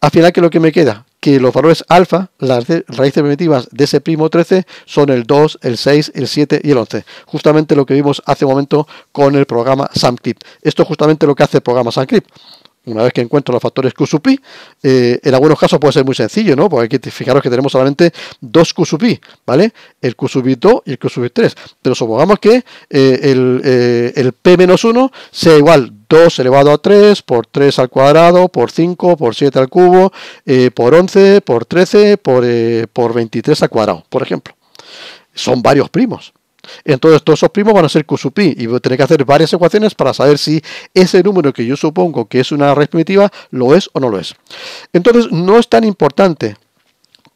Al final, ¿qué lo que me queda? Que los valores alfa, las raíces primitivas de ese primo 13, son el 2, el 6, el 7 y el 11. Justamente lo que vimos hace un momento con el programa SAMCLIP. Esto es justamente lo que hace el programa SAMCLIP una vez que encuentro los factores Q sub pi, eh, en algunos casos puede ser muy sencillo, ¿no? Porque que fijaros que tenemos solamente dos Q sub i, ¿vale? El Q sub 2 y el Q sub 3. Pero supongamos que eh, eh, el, P menos 1 sea igual 2 elevado a 3 por 3 al cuadrado, por 5, por 7 al cubo, por 11, por 13, por, por 23 al cuadrado, por ejemplo. Son varios primos. Entonces todos esos primos van a ser Q-pi y voy a tener que hacer varias ecuaciones para saber si ese número que yo supongo que es una raíz primitiva lo es o no lo es. Entonces no es tan importante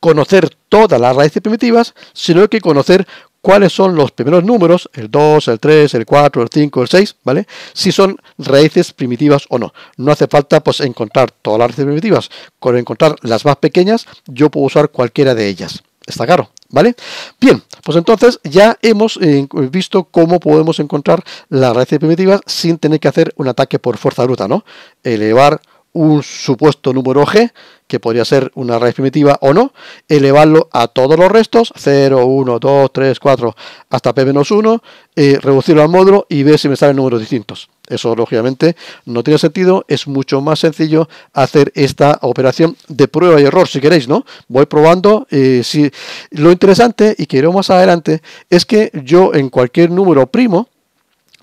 conocer todas las raíces primitivas, sino que conocer cuáles son los primeros números, el 2, el 3, el 4, el 5, el 6, ¿vale? Si son raíces primitivas o no. No hace falta pues encontrar todas las raíces primitivas. Con encontrar las más pequeñas, yo puedo usar cualquiera de ellas. Está claro, ¿vale? Bien, pues entonces ya hemos eh, visto cómo podemos encontrar la raíz primitiva sin tener que hacer un ataque por fuerza bruta, ¿no? Elevar un supuesto número g, que podría ser una raíz primitiva o no, elevarlo a todos los restos, 0, 1, 2, 3, 4, hasta p-1, eh, reducirlo al módulo y ver si me salen números distintos. Eso lógicamente no tiene sentido, es mucho más sencillo hacer esta operación de prueba y error, si queréis, ¿no? Voy probando. Eh, si... Lo interesante, y que más adelante, es que yo en cualquier número primo,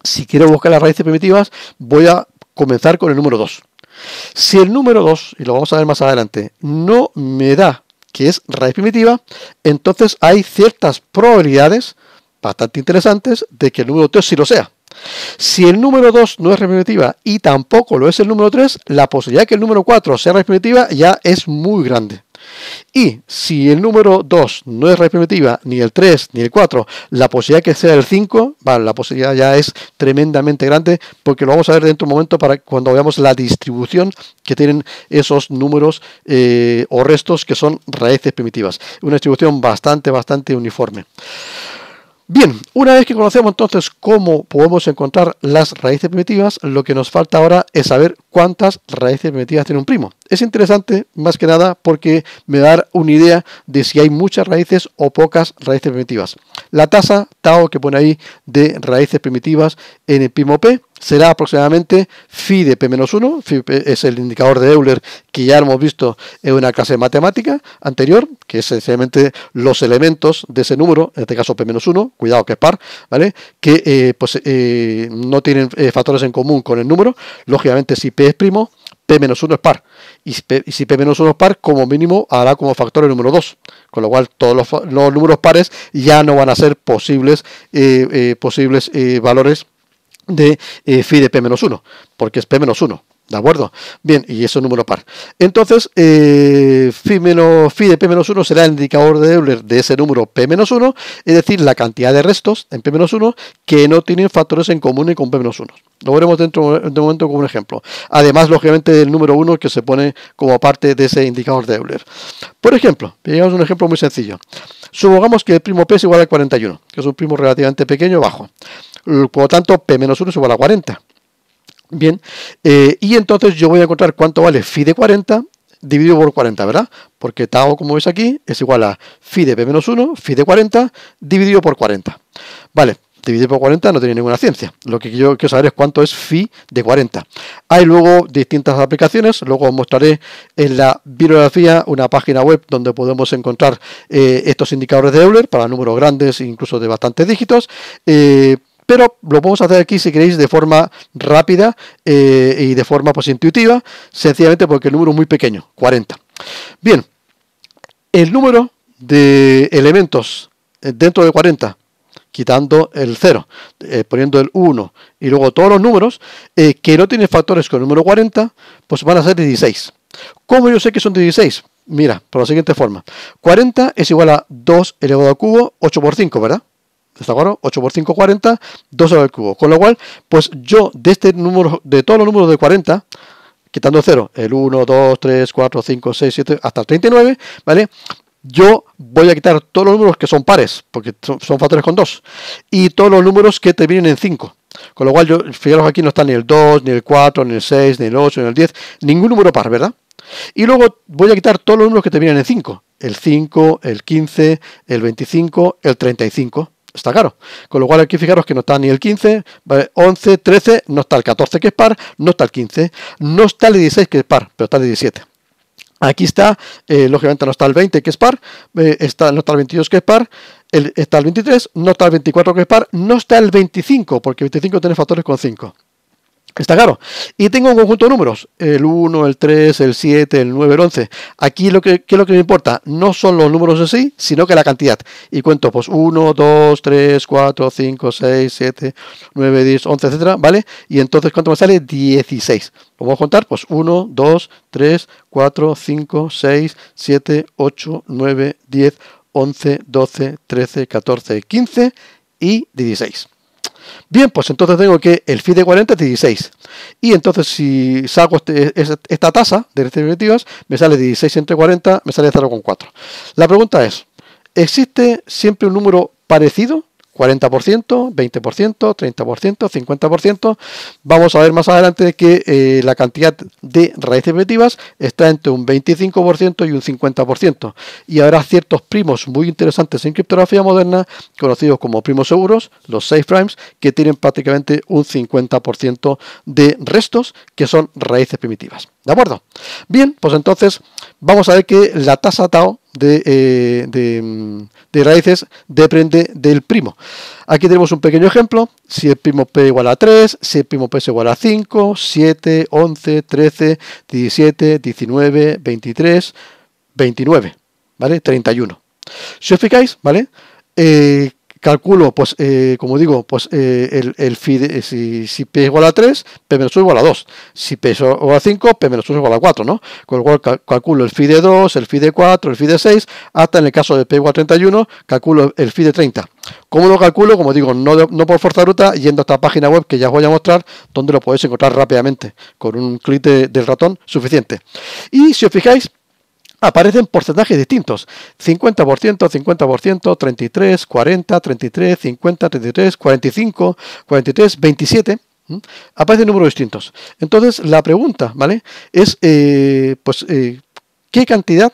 si quiero buscar las raíces primitivas, voy a comenzar con el número 2. Si el número 2, y lo vamos a ver más adelante, no me da que es raíz primitiva, entonces hay ciertas probabilidades bastante interesantes de que el número 3 sí lo sea. Si el número 2 no es primitiva y tampoco lo es el número 3, la posibilidad de que el número 4 sea primitiva ya es muy grande. Y si el número 2 no es primitiva, ni el 3 ni el 4, la posibilidad que sea el 5, vale, la posibilidad ya es tremendamente grande porque lo vamos a ver dentro de un momento para cuando veamos la distribución que tienen esos números eh, o restos que son raíces primitivas. Una distribución bastante, bastante uniforme. Bien, una vez que conocemos entonces cómo podemos encontrar las raíces primitivas, lo que nos falta ahora es saber cuántas raíces primitivas tiene un primo. Es interesante más que nada porque me da una idea de si hay muchas raíces o pocas raíces primitivas. La tasa tau que pone ahí de raíces primitivas en el primo p será aproximadamente phi de P-1, es el indicador de Euler que ya hemos visto en una clase de matemática anterior, que es sencillamente los elementos de ese número, en este caso P-1, cuidado que es par, ¿vale? que eh, pues, eh, no tienen eh, factores en común con el número, lógicamente si P es primo, P-1 es par. Y si P-1 es par, como mínimo hará como factor el número 2. Con lo cual, todos los, números pares ya no van a ser posibles, posibles valores de phi eh, de P-1, porque es P-1. menos ¿De acuerdo? Bien, y es un número par. Entonces, phi, eh, menos, phi de P-1 será el indicador de Euler de ese número P-1, es decir, la cantidad de restos en P-1 que no tienen factores en común con P-1. Lo veremos dentro de un momento como un ejemplo. Además, lógicamente, del número 1 que se pone como parte de ese indicador de Euler. Por ejemplo, veamos un ejemplo muy sencillo. Supongamos que el primo P es igual a 41, que es un primo relativamente pequeño bajo por lo tanto P-1 es igual a 40. Bien, eh, y entonces yo voy a encontrar cuánto vale phi de 40 dividido por 40, ¿verdad? Porque tau, como ves aquí, es igual a phi de p-1, phi de 40, dividido por 40. Vale, dividido por 40 no tiene ninguna ciencia. Lo que yo quiero saber es cuánto es phi de 40. Hay luego distintas aplicaciones. Luego os mostraré en la bibliografía una página web donde podemos encontrar eh, estos indicadores de Euler para números grandes, e incluso de bastantes dígitos. Eh, pero lo podemos hacer aquí si queréis de forma rápida eh, y de forma pues intuitiva, sencillamente porque el número es muy pequeño, 40. Bien, el número de elementos eh, dentro de 40 quitando el 0, eh, poniendo el 1 y luego todos los números que no tienen factores con el número 40, pues van a ser 16. ¿Cómo yo sé que son 16? Mira, por la siguiente forma. 40 es igual a 2 elevado al cubo, 8 por 5, ¿verdad? ¿Está acuerdo? 8 por 5, 40, 2 al cubo. Con lo cual, pues yo de este número, de todos los números de 40, quitando 0, el 1, 2, 3, 4, 5, 6, 7, hasta el 39, ¿vale? Yo voy a quitar todos los números que son pares, porque son, factores con 2, y todos los números que vienen en 5. Con lo cual, yo, fijaros aquí no está ni el 2, ni el 4, ni el 6, ni el 8, ni el 10, ningún número par, ¿verdad? Y luego voy a quitar todos los números que terminan en 5, el 5, el 15, el 25, el 35 está caro. Con lo cual aquí fijaros que no está ni el 15, 11, 13, no está el 14 que es par, no está el 15, no está el 16 que es par, pero está el 17. Aquí está, eh, lógicamente no está el 20 que es par, eh, está, no está el 22 que es par, el, está el 23, no está el 24 que es par, no está el 25, porque 25 tiene factores con 5. Está claro. Y tengo un conjunto de números, el 1, el 3, el 7, el 9, el 11. Aquí lo que, ¿qué es lo que me importa no son los números en sí, sino que la cantidad. Y cuento pues 1, 2, 3, 4, 5, 6, 7, 9, 10, 11, etcétera, ¿vale? Y entonces ¿cuánto me sale? 16. Lo voy a contar pues 1, 2, 3, 4, 5, 6, 7, 8, 9, 10, 11, 12, 13, 14, 15 y 16. Bien, pues entonces tengo que el fi de 40 es 16. Y entonces si saco este, esta tasa de distributivas, me sale 16 entre 40, me sale 0,4. La pregunta es, ¿existe siempre un número parecido 40%, 20%, 30%, 50%. Vamos a ver más adelante que eh, la cantidad de raíces primitivas está entre un 25% y un 50%. Y habrá ciertos primos muy interesantes en criptografía moderna, conocidos como primos seguros, los safe primes, que tienen prácticamente un 50% de restos que son raíces primitivas. ¿De acuerdo? Bien, pues entonces vamos a ver que la tasa Tao eh, mm, de, raíces depende del primo. Aquí tenemos un pequeño ejemplo, si el primo p igual a 3, si el primo p es igual a 5, 7, 11, 13, 17, 19, 23, 29, ¿vale? 31. Si os fijáis, ¿vale? Eh, calculo, pues eh, como digo, pues eh, el, el eh, si, si, p igual a 3, p menos 1 igual a 2. Si p es igual a 5, p menos 1 igual a 4, ¿no? Con lo cual calculo el phi de 2, el phi de 4, el phi de 6, hasta en el caso de p igual a 31, calculo el phi de 30. ¿Cómo lo calculo? Como digo, no, no por fuerza ruta, yendo a esta página web que ya os voy a mostrar, donde lo podéis encontrar rápidamente, con un clic del ratón suficiente. Y si os fijáis, aparecen porcentajes distintos. 50%, 50%, 33, 40, 33, 50, 33, 45, 43, 27. Aparecen números distintos. Entonces, la pregunta, ¿vale? Es, eh, pues, eh, ¿qué cantidad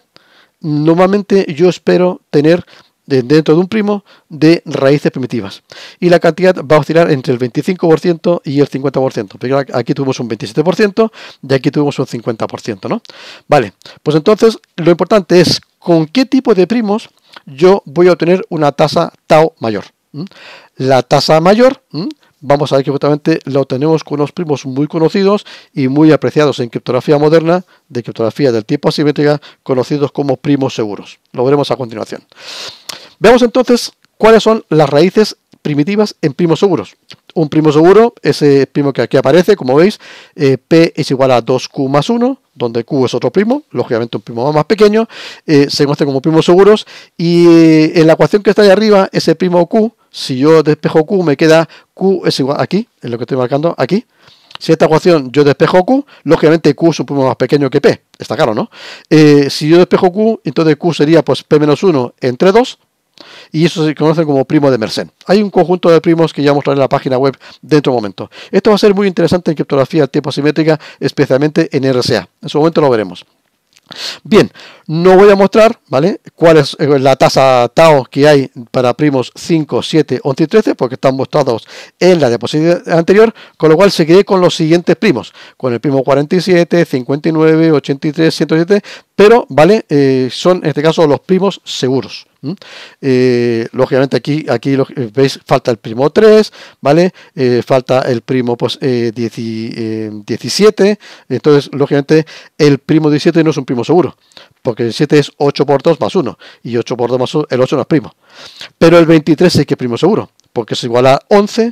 normalmente yo espero tener dentro de un primo de raíces primitivas. Y la cantidad va a oscilar entre el 25% y el 50%. aquí tuvimos un 27%, y aquí tuvimos un 50%, ¿no? Vale, pues entonces lo importante es con qué tipo de primos yo voy a obtener una tasa tau mayor. La tasa mayor vamos a ver que justamente lo tenemos con unos primos muy conocidos y muy apreciados en criptografía moderna, de criptografía del tipo asimétrica, conocidos como primos seguros. Lo veremos a continuación. Veamos entonces cuáles son las raíces primitivas en primos seguros. Un primo seguro, ese primo que aquí aparece, como veis, eh, P es igual a 2Q más 1, donde Q es otro primo, lógicamente un primo más pequeño, eh, se muestra como primos seguros, y eh, en la ecuación que está ahí arriba, ese primo Q, si yo despejo Q, me queda Q es igual aquí, es lo que estoy marcando aquí. Si esta ecuación yo despejo Q, lógicamente Q es un primo más pequeño que P, está claro, ¿no? Eh, si yo despejo Q, entonces Q sería pues P-1 entre 2, y eso se conoce como primo de Mersenne. Hay un conjunto de primos que ya mostraré en la página web dentro de un momento. Esto va a ser muy interesante en criptografía tipo tiempo simétrica, especialmente en RSA. En su momento lo veremos. Bien, no voy a mostrar, ¿vale? Cuál es eh, la tasa TAO que hay para primos 5, 7, 11 y 13, porque están mostrados en la diapositiva anterior, con lo cual seguiré con los siguientes primos, con el primo 47, 59, 83, 107, pero, ¿vale? Eh, son en este caso los primos seguros. Eh, lógicamente aquí, aquí eh, veis, falta el primo 3, ¿vale? Eh, falta el primo pues, 17, entonces lógicamente el primo 17 no es un primo seguro, porque el 7 es 8 por 2 más 1, y 8 por 2 más 1, el 8 no es primo. Pero el 23 sí que es primo seguro, porque es igual a 11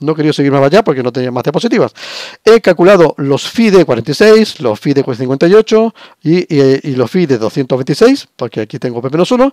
no quería seguir más allá porque no tenía más diapositivas. He calculado los FI de 46, los FI de 58 y, los FI de 226, porque aquí tengo P-1.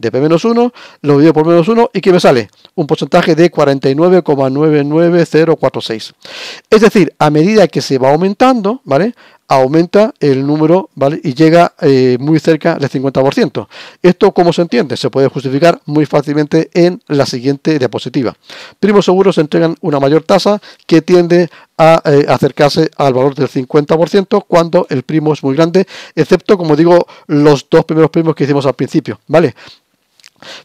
de P-1, lo divido por menos 1 y ¿qué me sale? Un porcentaje de 49,99046. Es decir, a medida que se va aumentando, ¿vale? aumenta el número ¿vale? y llega eh, muy cerca del 50%. Esto, como se entiende? Se puede justificar muy fácilmente en la siguiente diapositiva. Primos seguros entregan una mayor tasa que tiende a eh, acercarse al valor del 50% cuando el primo es muy grande, excepto, como digo, los dos primeros primos que hicimos al principio. ¿vale?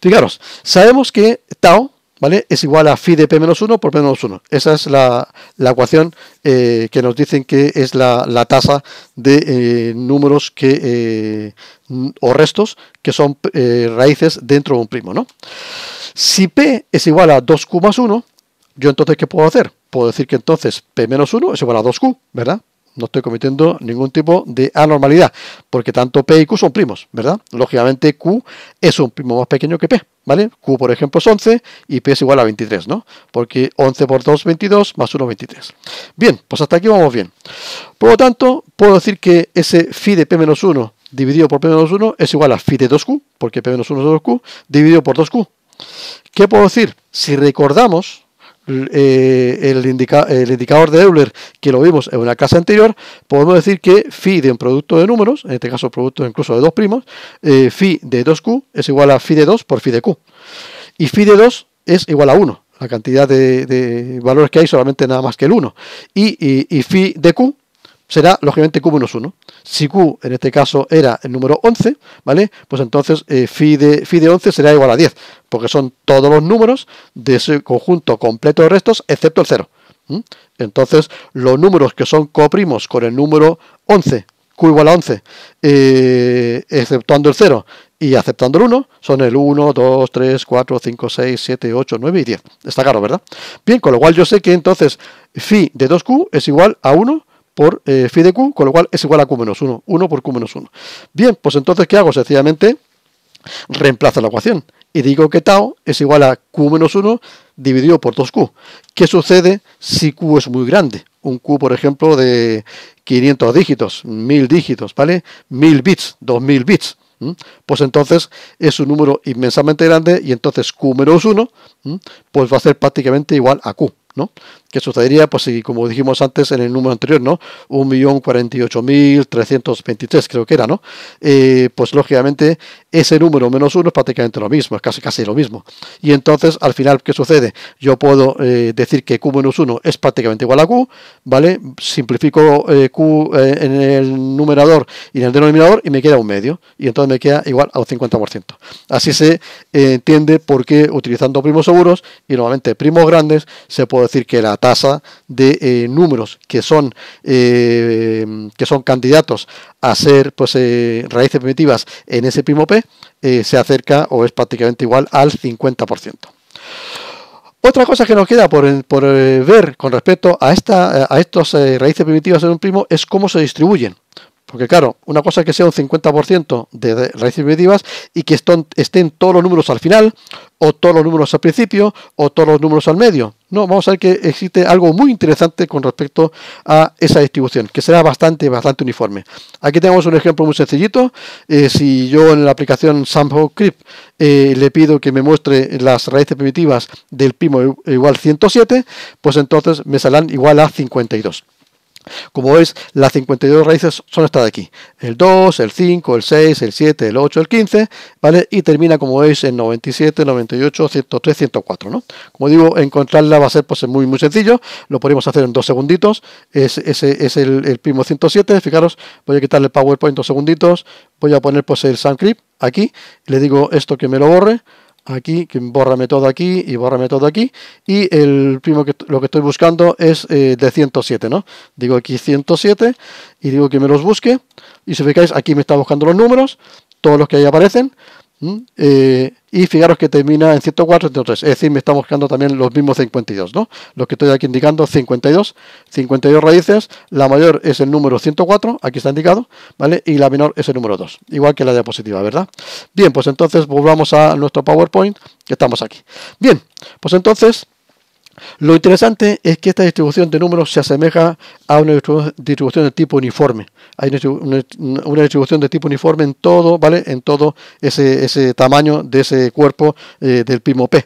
Fijaros, sabemos que tau ¿vale? es igual a phi de p menos 1 por p menos 1. Esa es la, ecuación eh, que nos dicen que es la, tasa de eh, números que, eh, o restos que son raíces dentro de un primo. ¿no? Si p es igual a 2q más 1, yo entonces ¿qué puedo hacer? Puedo decir que entonces p menos 1 es igual a 2q, ¿verdad? No estoy cometiendo ningún tipo de anormalidad, porque tanto P y Q son primos, ¿verdad? Lógicamente Q es un primo más pequeño que P, ¿vale? Q, por ejemplo, es 11 y P es igual a 23, ¿no? Porque 11 por 2 22, más 1 23. Bien, pues hasta aquí vamos bien. Por lo tanto, puedo decir que ese phi de P menos 1 dividido por P menos 1 es igual a phi de 2Q, porque P menos 1 es 2Q, dividido por 2Q. ¿Qué puedo decir? Si recordamos, eh, el, el, indicador de Euler, que lo vimos en una clase anterior, podemos decir que phi de un producto de números, en este caso producto incluso de dos primos, eh, phi de 2q es igual a phi de 2 por fi de q. Y phi de 2 es igual a 1, la cantidad de, valores que hay solamente nada más que el 1. Y, y, y phi de q será lógicamente Q menos 1. Si Q en este caso era el número 11, ¿vale? Pues entonces fi eh, de, 11 será igual a 10, porque son todos los números de ese conjunto completo de restos excepto el 0. Entonces, los números que son coprimos con el número 11, Q igual a 11, eh, exceptuando el 0 y aceptando el 1, son el 1, 2, 3, 4, 5, 6, 7, 8, 9 y 10. Está claro, ¿verdad? Bien, con lo cual yo sé que entonces phi de 2Q es igual a 1 por phi eh, de q, con lo cual es igual a q menos 1, 1 por q menos 1. Bien, pues entonces, ¿qué hago? Sencillamente reemplazo la ecuación y digo que tau es igual a q menos 1 dividido por 2q. ¿Qué sucede si q es muy grande? Un q, por ejemplo, de 500 dígitos, 1000 dígitos, ¿vale? 1000 bits, 2000 bits. Pues entonces es un número inmensamente grande y entonces q menos 1 pues va a ser prácticamente igual a q. ¿no? que sucedería, pues si, como dijimos antes en el número anterior, ¿no? 1.048.323 creo que era, ¿no? Eh, pues lógicamente ese número menos uno es prácticamente lo mismo, es casi, casi lo mismo. Y entonces al final, ¿qué sucede? Yo puedo eh, decir que Q menos 1 es prácticamente igual a Q, ¿vale? Simplifico eh, Q en el numerador y en el denominador y me queda un medio. Y entonces me queda igual a un 50%. Así se entiende por qué utilizando primos seguros y normalmente primos grandes se puede decir que la tasa de eh, números que son, eh, que son candidatos a ser pues, eh, raíces primitivas en ese primo P se acerca o es prácticamente igual al 50%. Otra cosa que nos queda por, ver con respecto a, esta, a estos raíces primitivas en un primo es cómo se distribuyen. Porque claro, una cosa es que sea un 50% de, raíces primitivas y que estén todos los números al final, o todos los números al principio, o todos los números al medio. No, vamos a ver que existe algo muy interesante con respecto a esa distribución, que será bastante, bastante uniforme. Aquí tenemos un ejemplo muy sencillito. Eh, si yo en la aplicación sample eh, le pido que me muestre las raíces primitivas del PIMO igual 107, pues entonces me saldrán igual a 52. Como veis, las 52 raíces son estas de aquí. El 2, el 5, el 6, el 7, el 8, el 15, ¿vale? Y termina, como veis, en 97, 98, 103, 104, Como digo, encontrarla va a ser pues, muy, muy sencillo. Lo podemos hacer en dos segunditos. Ese es, el, primo 107. Fijaros, voy a quitarle el PowerPoint dos segunditos. Voy a poner pues, el SunClip aquí. Le digo esto que me lo borre aquí, que borrame todo aquí y borrame todo aquí, y el primo que lo que estoy buscando es eh, de 107, ¿no? Digo aquí 107 y digo que me los busque, y si fijáis aquí me está buscando los números, todos los que ahí aparecen, eh, y fijaros que termina en 104, 103. Es decir, me estamos buscando también los mismos 52, ¿no? Los que estoy aquí indicando, 52. 52 raíces, la mayor es el número 104, aquí está indicado, ¿vale? Y la menor es el número 2, igual que la diapositiva, ¿verdad? Bien, pues entonces volvamos a nuestro PowerPoint, que estamos aquí. Bien, pues entonces lo interesante es que esta distribución de números se asemeja a una distribución de tipo uniforme. Hay una distribución de tipo uniforme en todo, ¿vale? En todo ese, tamaño de ese cuerpo eh, del primo P.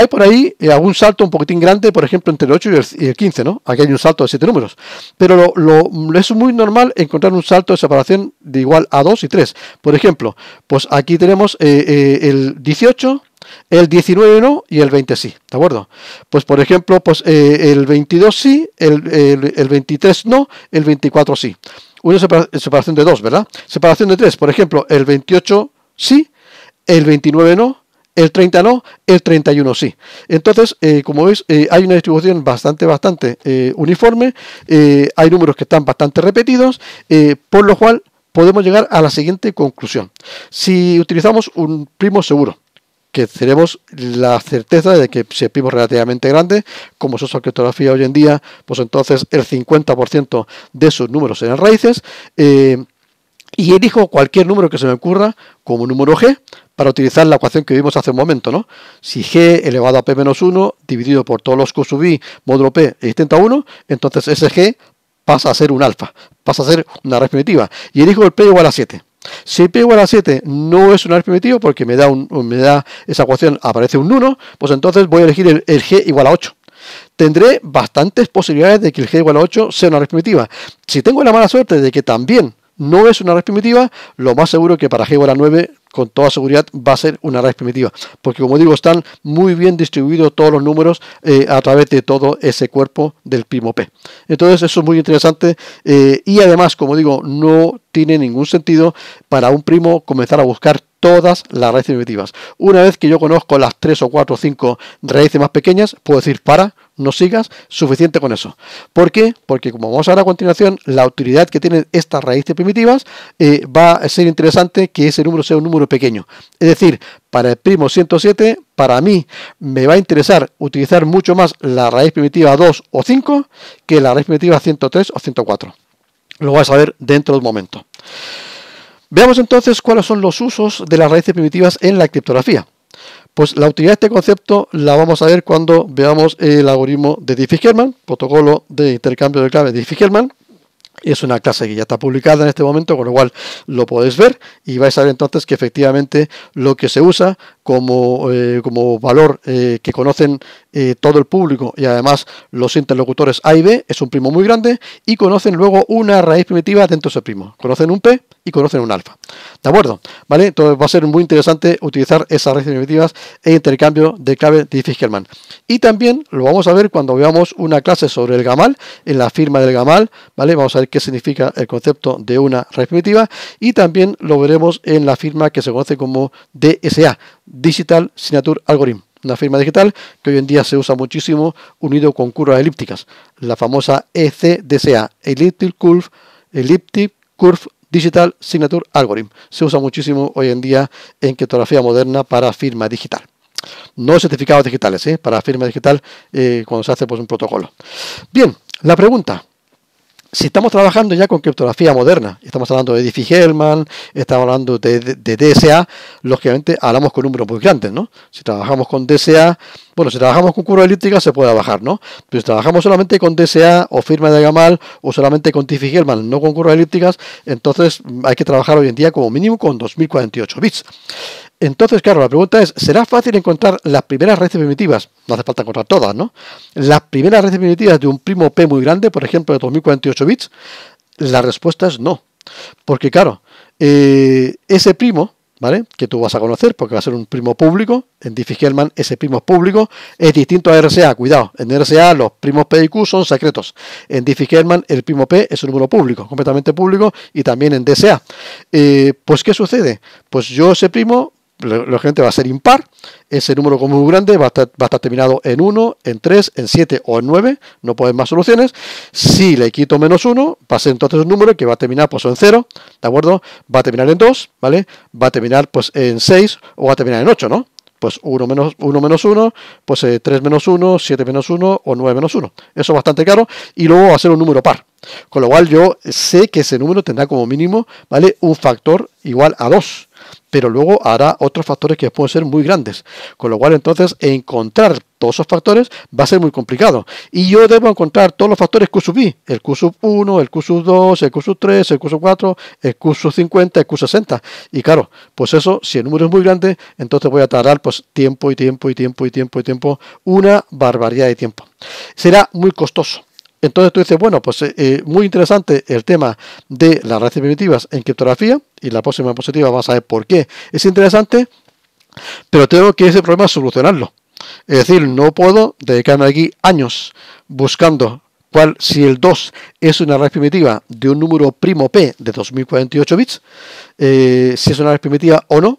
Hay por ahí eh, algún salto un poquitín grande, por ejemplo, entre el 8 y el, 15, ¿no? Aquí hay un salto de 7 números. Pero lo, es muy normal encontrar un salto de separación de igual a 2 y 3. Por ejemplo, pues aquí tenemos eh, eh, el 18, el 19 no y el 20 sí, ¿de acuerdo? Pues por ejemplo, pues el 22 sí, el, el 23 no, el 24 sí. Una separación de 2, ¿verdad? Separación de 3, por ejemplo, el 28 sí, el 29 no, el 30 no, el 31 sí. Entonces, eh, como veis, eh, hay una distribución bastante, bastante eh, uniforme, hay números que están bastante repetidos, por lo cual podemos llegar a la siguiente conclusión. Si utilizamos un primo seguro, que tenemos la certeza de que si el primo relativamente grande, como es su criptografía hoy en día, pues entonces el 50% de sus números serán raíces. y elijo cualquier número que se me ocurra como número G para utilizar la ecuación que vimos hace un momento, ¿no? Si g elevado a p menos 1 dividido por todos los i módulo p existente a 1, entonces ese g pasa a ser un alfa, pasa a ser una raíz primitiva. Y elijo el p igual a 7. Si p igual a 7 no es una raíz porque me da, un, me da esa ecuación, aparece un 1, pues entonces voy a elegir el, g igual a 8 tendré bastantes posibilidades de que el g igual a 8 sea una red primitiva. Si tengo la mala suerte de que también no es una red primitiva, lo más seguro que para g igual a 9 con toda seguridad va a ser una raíz primitiva, porque como digo, están muy bien distribuidos todos los números eh, a través de todo ese cuerpo del primo P. Entonces eso es muy interesante eh, y además, como digo, no tiene ningún sentido para un primo comenzar a buscar todas las raíces primitivas. Una vez que yo conozco las 3 o 4 o 5 raíces más pequeñas, puedo decir para, no sigas, suficiente con eso. ¿Por qué? Porque como vamos a ver a continuación, la utilidad que tienen estas raíces primitivas eh, va a ser interesante que ese número sea un número pequeño. Es decir, para el primo 107, para mí me va a interesar utilizar mucho más la raíz primitiva 2 o 5 que la raíz primitiva 103 o 104. Lo vas a ver dentro de un momento. Veamos entonces cuáles son los usos de las raíces primitivas en la criptografía. Pues la utilidad de este concepto la vamos a ver cuando veamos el algoritmo de Diffie-Hellman, protocolo de intercambio de clave de Diffie-Hellman. Es una clase que ya está publicada en este momento, con lo cual lo podéis ver y vais a ver entonces que efectivamente lo que se usa eh, como, valor eh, que conocen eh, todo el público y además los interlocutores A y B, es un primo muy grande, y conocen luego una raíz primitiva dentro de ese primo. Conocen un P y conocen un alfa. ¿De acuerdo? ¿Vale? Entonces va a ser muy interesante utilizar esas raíces primitivas e intercambio de clave de hellman Y también lo vamos a ver cuando veamos una clase sobre el gamal, en la firma del gamal, ¿vale? Vamos a ver qué significa el concepto de una raíz primitiva y también lo veremos en la firma que se conoce como DSA, Digital Signature Algorithm, una firma digital que hoy en día se usa muchísimo unido con curvas elípticas, la famosa ECDSA, Elliptic Curve, Digital Signature Algorithm. Se usa muchísimo hoy en día en criptografía moderna para firma digital. No certificados digitales, ¿eh? para firma digital eh, cuando se hace pues, un protocolo. Bien, la pregunta, si estamos trabajando ya con criptografía moderna, estamos hablando de Diffie-Hellman, estamos hablando de, DSA, lógicamente hablamos con números muy grandes, ¿no? Si trabajamos con DSA, bueno, si trabajamos con curvas elípticas se puede bajar, ¿no? Pero si trabajamos solamente con DSA o firma de Gamal o solamente con Diffie-Hellman, no con curvas elípticas, entonces hay que trabajar hoy en día como mínimo con 2048 bits. Entonces, claro, la pregunta es, ¿será fácil encontrar las primeras redes primitivas? No hace falta encontrar todas, ¿no? Las primeras redes primitivas de un primo P muy grande, por ejemplo, de 2048 bits. La respuesta es no. Porque, claro, eh, ese primo, ¿vale? Que tú vas a conocer, porque va a ser un primo público. En Diffie-Hellman ese primo es público. Es distinto a RSA, cuidado. En RSA los primos P y Q son secretos. En Diffie-Hellman el primo P es un número público, completamente público, y también en DSA. Eh, pues, ¿qué sucede? Pues yo ese primo gente va a ser impar, ese número como muy grande va a, estar, terminado en 1, en 3, en 7 o en 9, no pueden más soluciones. Si le quito menos 1, va a ser entonces un número que va a terminar pues en 0, ¿de acuerdo? Va a terminar en 2, ¿vale? Va a terminar pues en 6 o va a terminar en 8, ¿no? pues 1 menos 1 1, pues 3 eh, menos 1, 7 menos 1 o 9 menos 1. Eso es bastante caro Y luego va a ser un número par. Con lo cual yo sé que ese número tendrá como mínimo, ¿vale? Un factor igual a 2 pero luego hará otros factores que pueden ser muy grandes. Con lo cual, entonces, encontrar todos esos factores va a ser muy complicado. Y yo debo encontrar todos los factores Q sub i, el Q sub 1, el Q sub 2, el Q sub 3, el Q sub 4, el Q sub 50, el Q 60. Y claro, pues eso, si el número es muy grande, entonces voy a tardar pues tiempo y tiempo y tiempo y tiempo y tiempo, una barbaridad de tiempo. Será muy costoso. Entonces tú dices, bueno, pues eh, eh, muy interesante el tema de las redes primitivas en criptografía y la próxima diapositiva vas a ver por qué es interesante, pero tengo que ese problema solucionarlo. Es decir, no puedo dedicarme aquí años buscando cuál, si el 2 es una red primitiva de un número primo P de 2048 bits, eh, si es una red primitiva o no,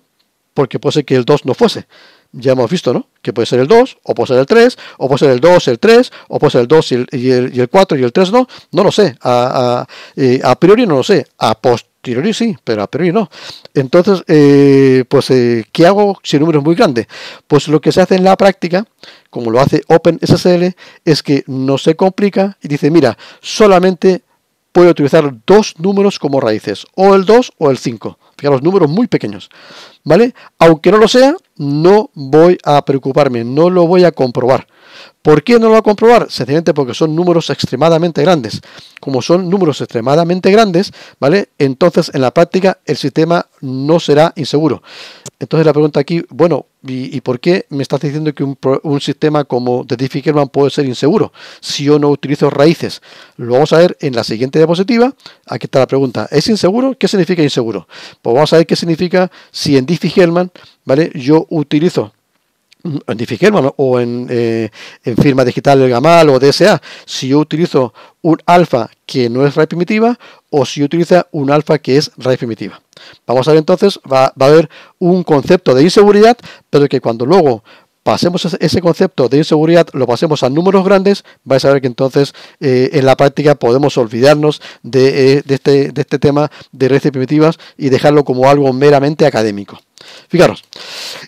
porque puede ser que el 2 no fuese ya hemos visto, ¿no? Que puede ser el 2, o puede ser el 3, o puede ser el 2, el 3, o puede ser el 2 y el, 4 y el 3 no. No lo sé. Eh, a, priori no lo sé. A posteriori sí, pero a priori no. Entonces, eh, pues, eh, ¿qué hago si el número es muy grande? Pues lo que se hace en la práctica, como lo hace OpenSSL, es que no se complica y dice, mira, solamente Puedo utilizar dos números como raíces, o el 2 o el 5. Fijaros, números muy pequeños. ¿Vale? Aunque no lo sea, no voy a preocuparme, no lo voy a comprobar. ¿Por qué no lo va a comprobar? Sencillamente porque son números extremadamente grandes. Como son números extremadamente grandes, ¿vale? Entonces en la práctica el sistema no será inseguro. Entonces la pregunta aquí, bueno, ¿y, por qué me estás diciendo que un, sistema como de Diffie-Hellman puede ser inseguro si yo no utilizo raíces? Lo vamos a ver en la siguiente diapositiva. Aquí está la pregunta, ¿es inseguro? ¿Qué significa inseguro? Pues vamos a ver qué significa si en Diffie-Hellman, ¿vale? Yo utilizo en o eh, en, firma digital del Gamal o DSA, si yo utilizo un alfa que no es raíz primitiva o si utiliza un alfa que es raíz primitiva. Vamos a ver entonces, va, a haber un concepto de inseguridad, pero que cuando luego pasemos ese concepto de inseguridad, lo pasemos a números grandes, vais a ver que entonces eh, en la práctica podemos olvidarnos de, eh, este, de este tema de redes primitivas y dejarlo como algo meramente académico. Fijaros,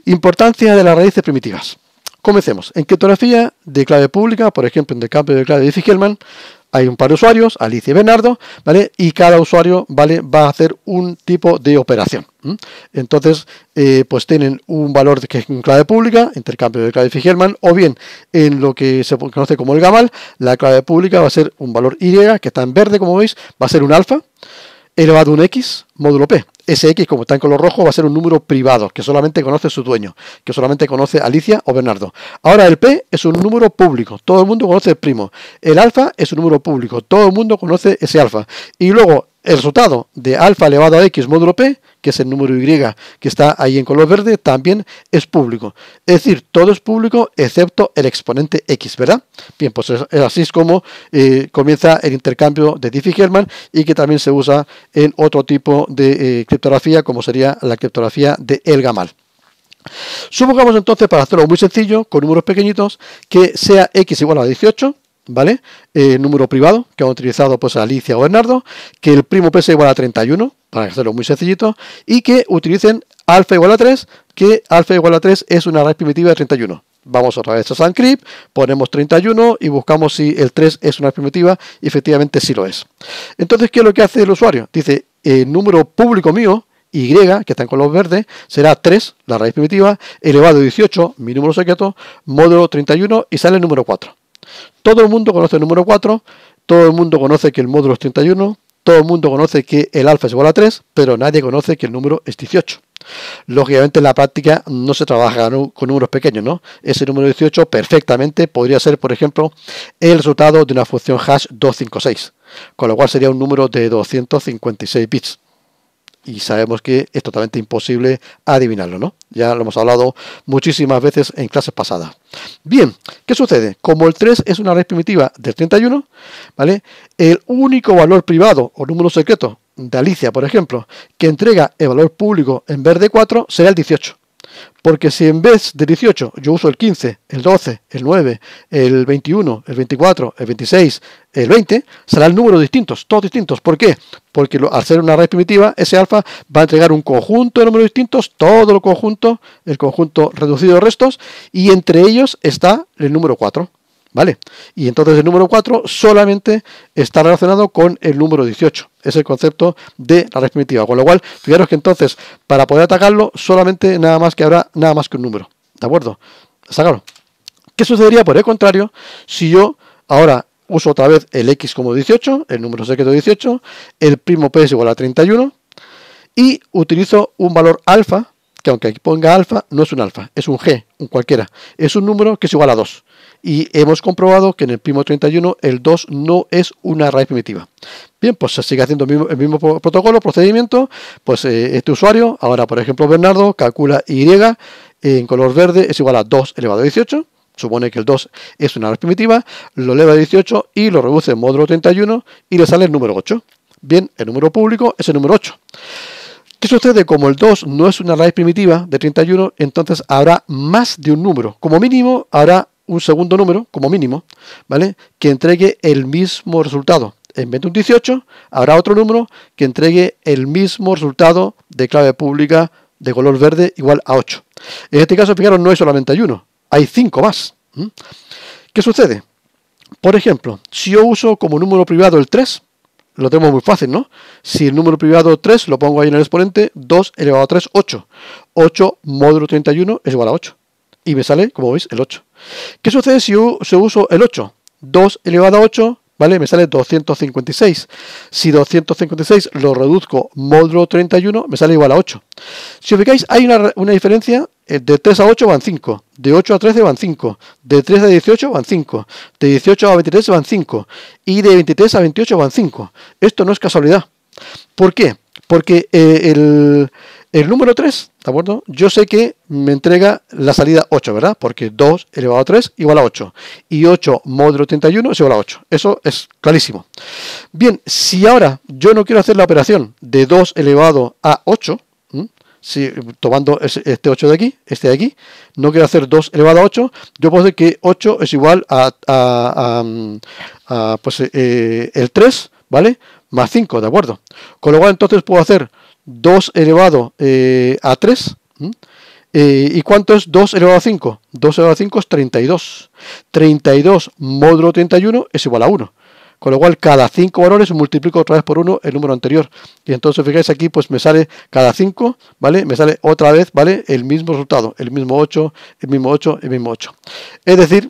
importancia de las raíces primitivas. Comencemos. En criptografía de clave pública, por ejemplo, en el cambio de clave de Figelman, hay un par de usuarios, Alicia y Bernardo, ¿vale? Y cada usuario, ¿vale? Va a hacer un tipo de operación. Entonces, eh, pues tienen un valor que es clave pública, intercambio de clave Figelman, o bien en lo que se conoce como el GAMAL, la clave pública va a ser un valor Y, que está en verde, como veis, va a ser un alfa elevado a un x módulo p. Ese x, como está en color rojo, va a ser un número privado, que solamente conoce su dueño, que solamente conoce Alicia o Bernardo. Ahora el p es un número público, todo el mundo conoce el primo. El alfa es un número público, todo el mundo conoce ese alfa. Y luego el resultado de alfa elevado a x módulo p, que es el número y que está ahí en color verde, también es público. Es decir, todo es público excepto el exponente x, ¿verdad? Bien, pues así es como eh, comienza el intercambio de Diffie-Hellman y que también se usa en otro tipo de eh, criptografía, como sería la criptografía de Elgamal. Supongamos entonces, para hacerlo muy sencillo, con números pequeñitos, que sea x igual a 18, ¿vale? Eh, número privado, que han utilizado pues Alicia o Bernardo, que el primo P igual a 31, para hacerlo muy sencillito, y que utilicen alfa igual a 3, que alfa igual a 3 es una raíz primitiva de 31. Vamos otra vez a Sanscript, ponemos 31 y buscamos si el 3 es una raíz primitiva, y efectivamente sí lo es. Entonces, ¿qué es lo que hace el usuario? Dice, el eh, número público mío, y, que está en color verde, será 3, la raíz primitiva, elevado a 18, mi número secreto, módulo 31 y sale el número 4. Todo el mundo conoce el número 4, todo el mundo conoce que el módulo es 31, todo el mundo conoce que el alfa es igual a 3, pero nadie conoce que el número es 18. Lógicamente en la práctica no se trabaja con números pequeños, ¿no? Ese número 18 perfectamente podría ser, por ejemplo, el resultado de una función hash 256, con lo cual sería un número de 256 bits y sabemos que es totalmente imposible adivinarlo, ¿no? Ya lo hemos hablado muchísimas veces en clases pasadas. Bien, ¿qué sucede? Como el 3 es una red primitiva del 31, ¿vale? El único valor privado o número secreto de Alicia, por ejemplo, que entrega el valor público en vez de 4 será el 18. Porque si en vez de 18 yo uso el 15, el 12, el 9, el 21, el 24, el 26, el 20, serán números distintos, todos distintos. ¿Por qué? Porque al ser una red primitiva, ese alfa va a entregar un conjunto de números distintos, todo el conjunto, el conjunto reducido de restos, y entre ellos está el número 4. ¿Vale? Y entonces el número 4 solamente está relacionado con el número 18. Es el concepto de la red Con lo cual, fijaros que entonces, para poder atacarlo, solamente nada más que habrá nada más que un número. ¿De acuerdo? Sácalo. ¿Qué sucedería por el contrario si yo ahora uso otra vez el x como 18, el número secreto 18, el primo p es igual a 31 y utilizo un valor alfa, que aunque aquí ponga alfa, no es un alfa, es un g, un cualquiera, es un número que es igual a 2 y hemos comprobado que en el primo 31 el 2 no es una raíz primitiva. Bien, pues se sigue haciendo el mismo, protocolo, procedimiento, pues eh, este usuario, ahora por ejemplo Bernardo, calcula Y en color verde es igual a 2 elevado a 18, supone que el 2 es una raíz primitiva, lo eleva a 18 y lo reduce en módulo 31 y le sale el número 8. Bien, el número público es el número 8. ¿Qué sucede? Como el 2 no es una raíz primitiva de 31, entonces habrá más de un número. Como mínimo habrá un segundo número, como mínimo, ¿vale? Que entregue el mismo resultado. En vez de un 18, habrá otro número que entregue el mismo resultado de clave pública de color verde igual a 8. En este caso, fijaros, no es solamente uno, hay cinco más. ¿Qué sucede? Por ejemplo, si yo uso como número privado el 3, lo tenemos muy fácil, ¿no? Si el número privado 3 lo pongo ahí en el exponente, 2 elevado a 3, 8. 8 módulo 31 es igual a 8 y me sale, como veis, el 8. ¿Qué sucede si uso el 8? 2 elevado a 8, ¿vale? Me sale 256. Si 256 lo reduzco módulo 31, me sale igual a 8. Si os fijáis, hay una, diferencia, eh, de 3 a 8 van 5, de 8 a 13 van 5, de 3 a 18 van 5, de 18 a 23 van 5 y de 23 a 28 van 5. Esto no es casualidad. ¿Por qué? Porque eh, el el número 3, ¿de acuerdo? Yo sé que me entrega la salida 8, ¿verdad? Porque 2 elevado a 3 igual a 8. Y 8 módulo 31 es igual a 8. Eso es clarísimo. Bien, si ahora yo no quiero hacer la operación de 2 elevado a 8, si tomando este 8 de aquí, este de aquí, no quiero hacer 2 elevado a 8, yo puedo decir que 8 es igual a, a, pues, eh, el 3, ¿vale? Más 5, ¿de acuerdo? Con lo cual entonces puedo hacer 2 elevado eh, a 3. Eh, ¿Y cuánto es 2 elevado a 5? 2 elevado a 5 es 32. 32 módulo 31 es igual a 1. Con lo cual, cada 5 valores multiplico otra vez por 1 el número anterior. Y entonces, fijáis aquí, pues me sale cada 5, ¿vale? Me sale otra vez, ¿vale? El mismo resultado. El mismo 8, el mismo 8, el mismo 8. Es decir,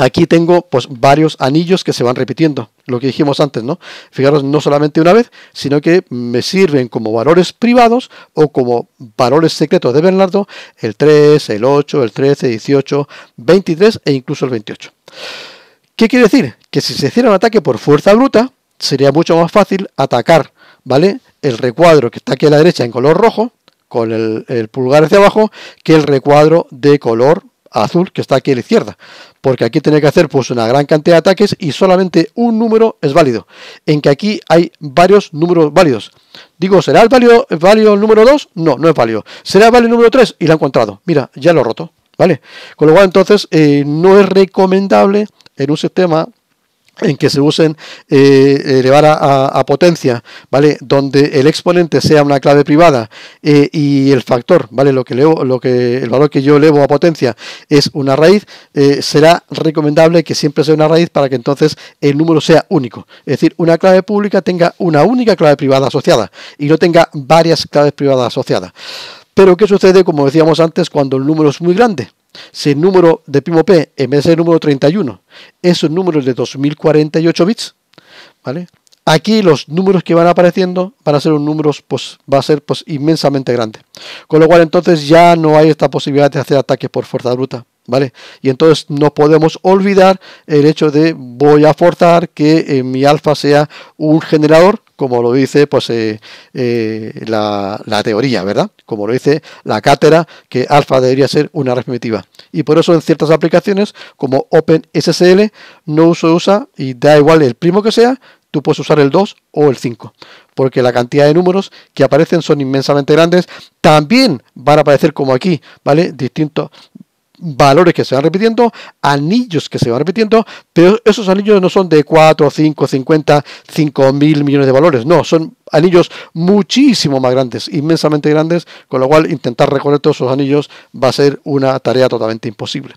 Aquí tengo pues varios anillos que se van repitiendo, lo que dijimos antes, ¿no? Fijaros, no solamente una vez, sino que me sirven como valores privados o como valores secretos de Bernardo, el 3, el 8, el 13, 18, 23 e incluso el 28. ¿Qué quiere decir? Que si se hiciera un ataque por fuerza bruta, sería mucho más fácil atacar, ¿vale? El recuadro que está aquí a la derecha en color rojo, con el, el pulgar hacia abajo, que el recuadro de color azul que está aquí a la izquierda, porque aquí tiene que hacer pues una gran cantidad de ataques y solamente un número es válido, en que aquí hay varios números válidos. Digo, ¿será el válido, válido el número 2? No, no es válido. ¿Será válido el número 3? Y lo ha encontrado. Mira, ya lo ha roto, ¿vale? Con lo cual entonces eh, no es recomendable en un sistema en que se usen eh, elevar a, potencia, ¿vale? Donde el exponente sea una clave privada eh, y el factor, ¿vale? Lo que leo, lo que el valor que yo elevo a potencia es una raíz, eh, será recomendable que siempre sea una raíz para que entonces el número sea único. Es decir, una clave pública tenga una única clave privada asociada y no tenga varias claves privadas asociadas. Pero ¿qué sucede, como decíamos antes, cuando el número es muy grande? Si el número de primo p en vez de ser el número 31 es un número de 2048 bits, ¿vale? Aquí los números que van apareciendo van a ser un número, pues, va a ser pues, inmensamente grande. Con lo cual entonces ya no hay esta posibilidad de hacer ataques por fuerza bruta. ¿Vale? Y entonces no podemos olvidar el hecho de voy a forzar que eh, mi alfa sea un generador como lo dice pues, eh, eh, la, teoría, ¿verdad? Como lo dice la cátedra, que alfa debería ser una red Y por eso en ciertas aplicaciones como OpenSSL no uso usa y da igual el primo que sea, tú puedes usar el 2 o el 5, porque la cantidad de números que aparecen son inmensamente grandes. También van a aparecer como aquí, ¿vale? Distintos valores que se van repitiendo, anillos que se van repitiendo, pero esos anillos no son de 4, 5, 50, 5 mil millones de valores, no, son anillos muchísimo más grandes, inmensamente grandes, con lo cual intentar recorrer todos esos anillos va a ser una tarea totalmente imposible.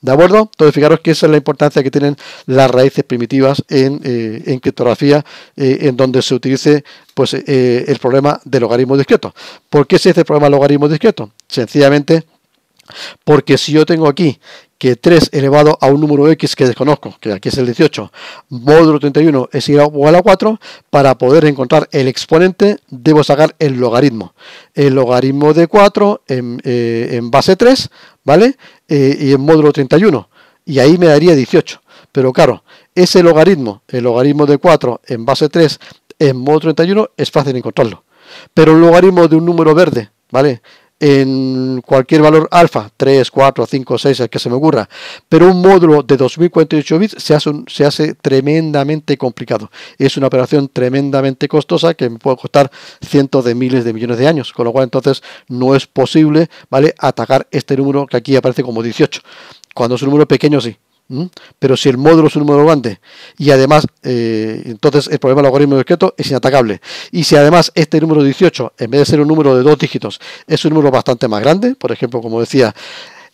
¿De acuerdo? Entonces fijaros que esa es la importancia que tienen las raíces primitivas en, eh, criptografía, eh, en donde se utilice pues, eh, el problema del logaritmo discreto. ¿Por qué se hace el problema logaritmo discreto? Sencillamente porque si yo tengo aquí que 3 elevado a un número x que desconozco, que aquí es el 18, módulo 31 es igual a 4, para poder encontrar el exponente debo sacar el logaritmo. El logaritmo de 4 eh, en, base 3, ¿vale? Eh, y en módulo 31. Y ahí me daría 18. Pero claro, ese logaritmo, el logaritmo de 4 en base 3 en módulo 31, es fácil encontrarlo. Pero el logaritmo de un número verde, ¿vale? en cualquier valor alfa, 3, 4, 5, 6, el que se me ocurra. Pero un módulo de 2048 bits se hace, se hace tremendamente complicado. Es una operación tremendamente costosa que me puede costar cientos de miles de millones de años. Con lo cual entonces no es posible ¿vale? atacar este número que aquí aparece como 18. Cuando es un número pequeño sí, pero si el módulo es un número grande y además, eh, entonces el problema del algoritmo discreto es inatacable. Y si además este número 18, en vez de ser un número de dos dígitos, es un número bastante más grande, por ejemplo, como decía,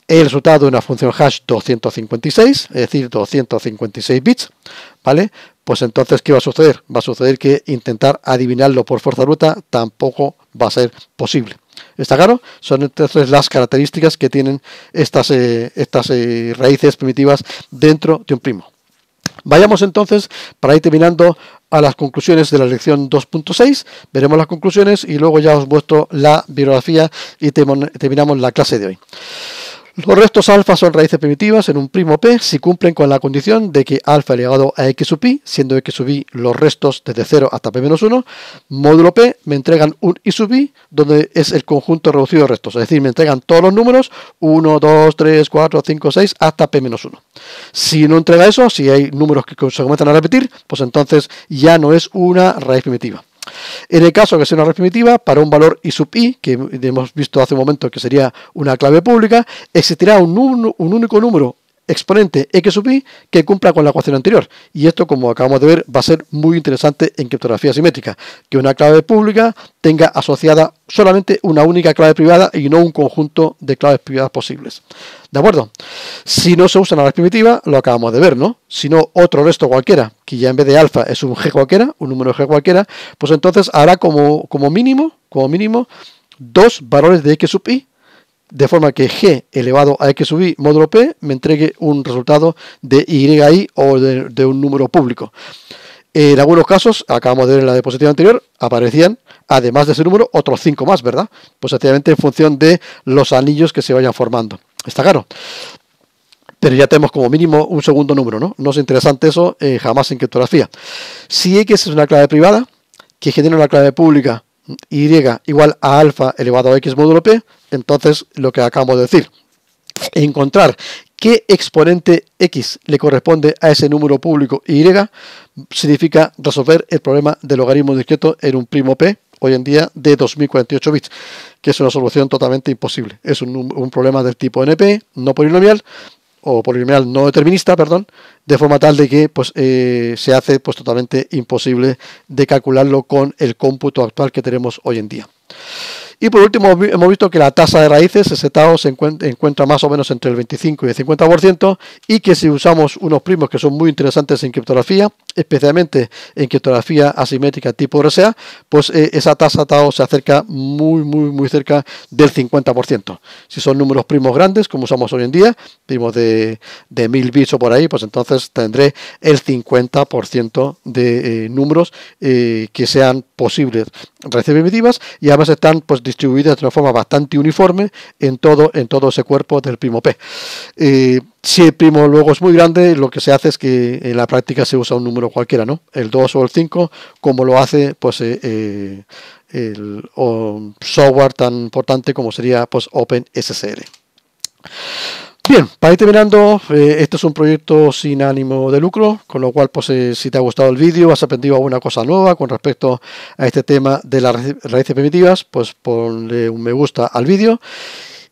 el resultado de una función hash 256, es decir, 256 bits, ¿vale? Pues entonces, ¿qué va a suceder? Va a suceder que intentar adivinarlo por fuerza bruta tampoco va a ser posible. ¿Está claro? Son entonces las características que tienen estas, eh, estas eh, raíces primitivas dentro de un primo. Vayamos entonces, para ir terminando, a las conclusiones de la lección 2.6. Veremos las conclusiones y luego ya os muestro la bibliografía y terminamos la clase de hoy. Los restos alfa son raíces primitivas en un primo P si cumplen con la condición de que alfa elevado a x sub i, siendo x sub i los restos desde 0 hasta p-1, módulo p me entregan un i sub i, donde es el conjunto reducido de restos, es decir, me entregan todos los números 1, 2, 3, 4, 5, 6 hasta p-1. Si no entrega eso, si hay números que se comienzan a repetir, pues entonces ya no es una raíz primitiva. En el caso que sea una red primitiva, para un valor I sub i, que hemos visto hace un momento que sería una clave pública, existirá un único número exponente x sub i que cumpla con la ecuación anterior. Y esto, como acabamos de ver, va a ser muy interesante en criptografía simétrica. Que una clave pública tenga asociada solamente una única clave privada y no un conjunto de claves privadas posibles. ¿De acuerdo? Si no se usa la primitiva lo acabamos de ver, ¿no? sino otro resto cualquiera, que ya en vez de alfa es un g cualquiera, un número g cualquiera, pues entonces hará como, como mínimo, como mínimo, dos valores de x sub i de forma que g elevado a x sub i módulo p me entregue un resultado de yi o de, un número público. En algunos casos, acabamos de ver en la diapositiva anterior, aparecían, además de ese número, otros cinco más, ¿verdad? Pues efectivamente en función de los anillos que se vayan formando. Está claro. Pero ya tenemos como mínimo un segundo número, ¿no? No es interesante eso eh, jamás en criptografía. Si X es una clave privada, que genera una clave pública y igual a alfa elevado a x módulo p, entonces lo que acabo de decir, encontrar qué exponente x le corresponde a ese número público y significa resolver el problema del logaritmo discreto en un primo p hoy en día de 2048 bits, que es una solución totalmente imposible. Es un, un problema del tipo NP, no polinomial, o polinomial no determinista, perdón, de forma tal de que pues, eh, se hace pues, totalmente imposible de calcularlo con el cómputo actual que tenemos hoy en día. Y por último, hemos visto que la tasa de raíces, ese TAO, se encuentra más o menos entre el 25 y el 50% y que si usamos unos primos que son muy interesantes en criptografía, especialmente en criptografía asimétrica tipo RSA, pues eh, esa tasa TAO se acerca muy, muy, muy cerca del 50%. Si son números primos grandes, como usamos hoy en día, primos de, de 1000 bits o por ahí, pues entonces tendré el 50% de eh, números eh, que sean posibles recibir y además están pues distribuidas de una forma bastante uniforme en todo, en todo ese cuerpo del primo P. Eh, si el primo luego es muy grande, lo que se hace es que en la práctica se usa un número cualquiera, ¿no? El 2 o el 5, como lo hace pues, eh, eh, el software tan importante como sería pues, OpenSSL. Bien, para ir terminando, esto eh, este es un proyecto sin ánimo de lucro, con lo cual pues, eh, si te ha gustado el vídeo, has aprendido alguna cosa nueva con respecto a este tema de las raíces primitivas, pues ponle un me gusta al vídeo.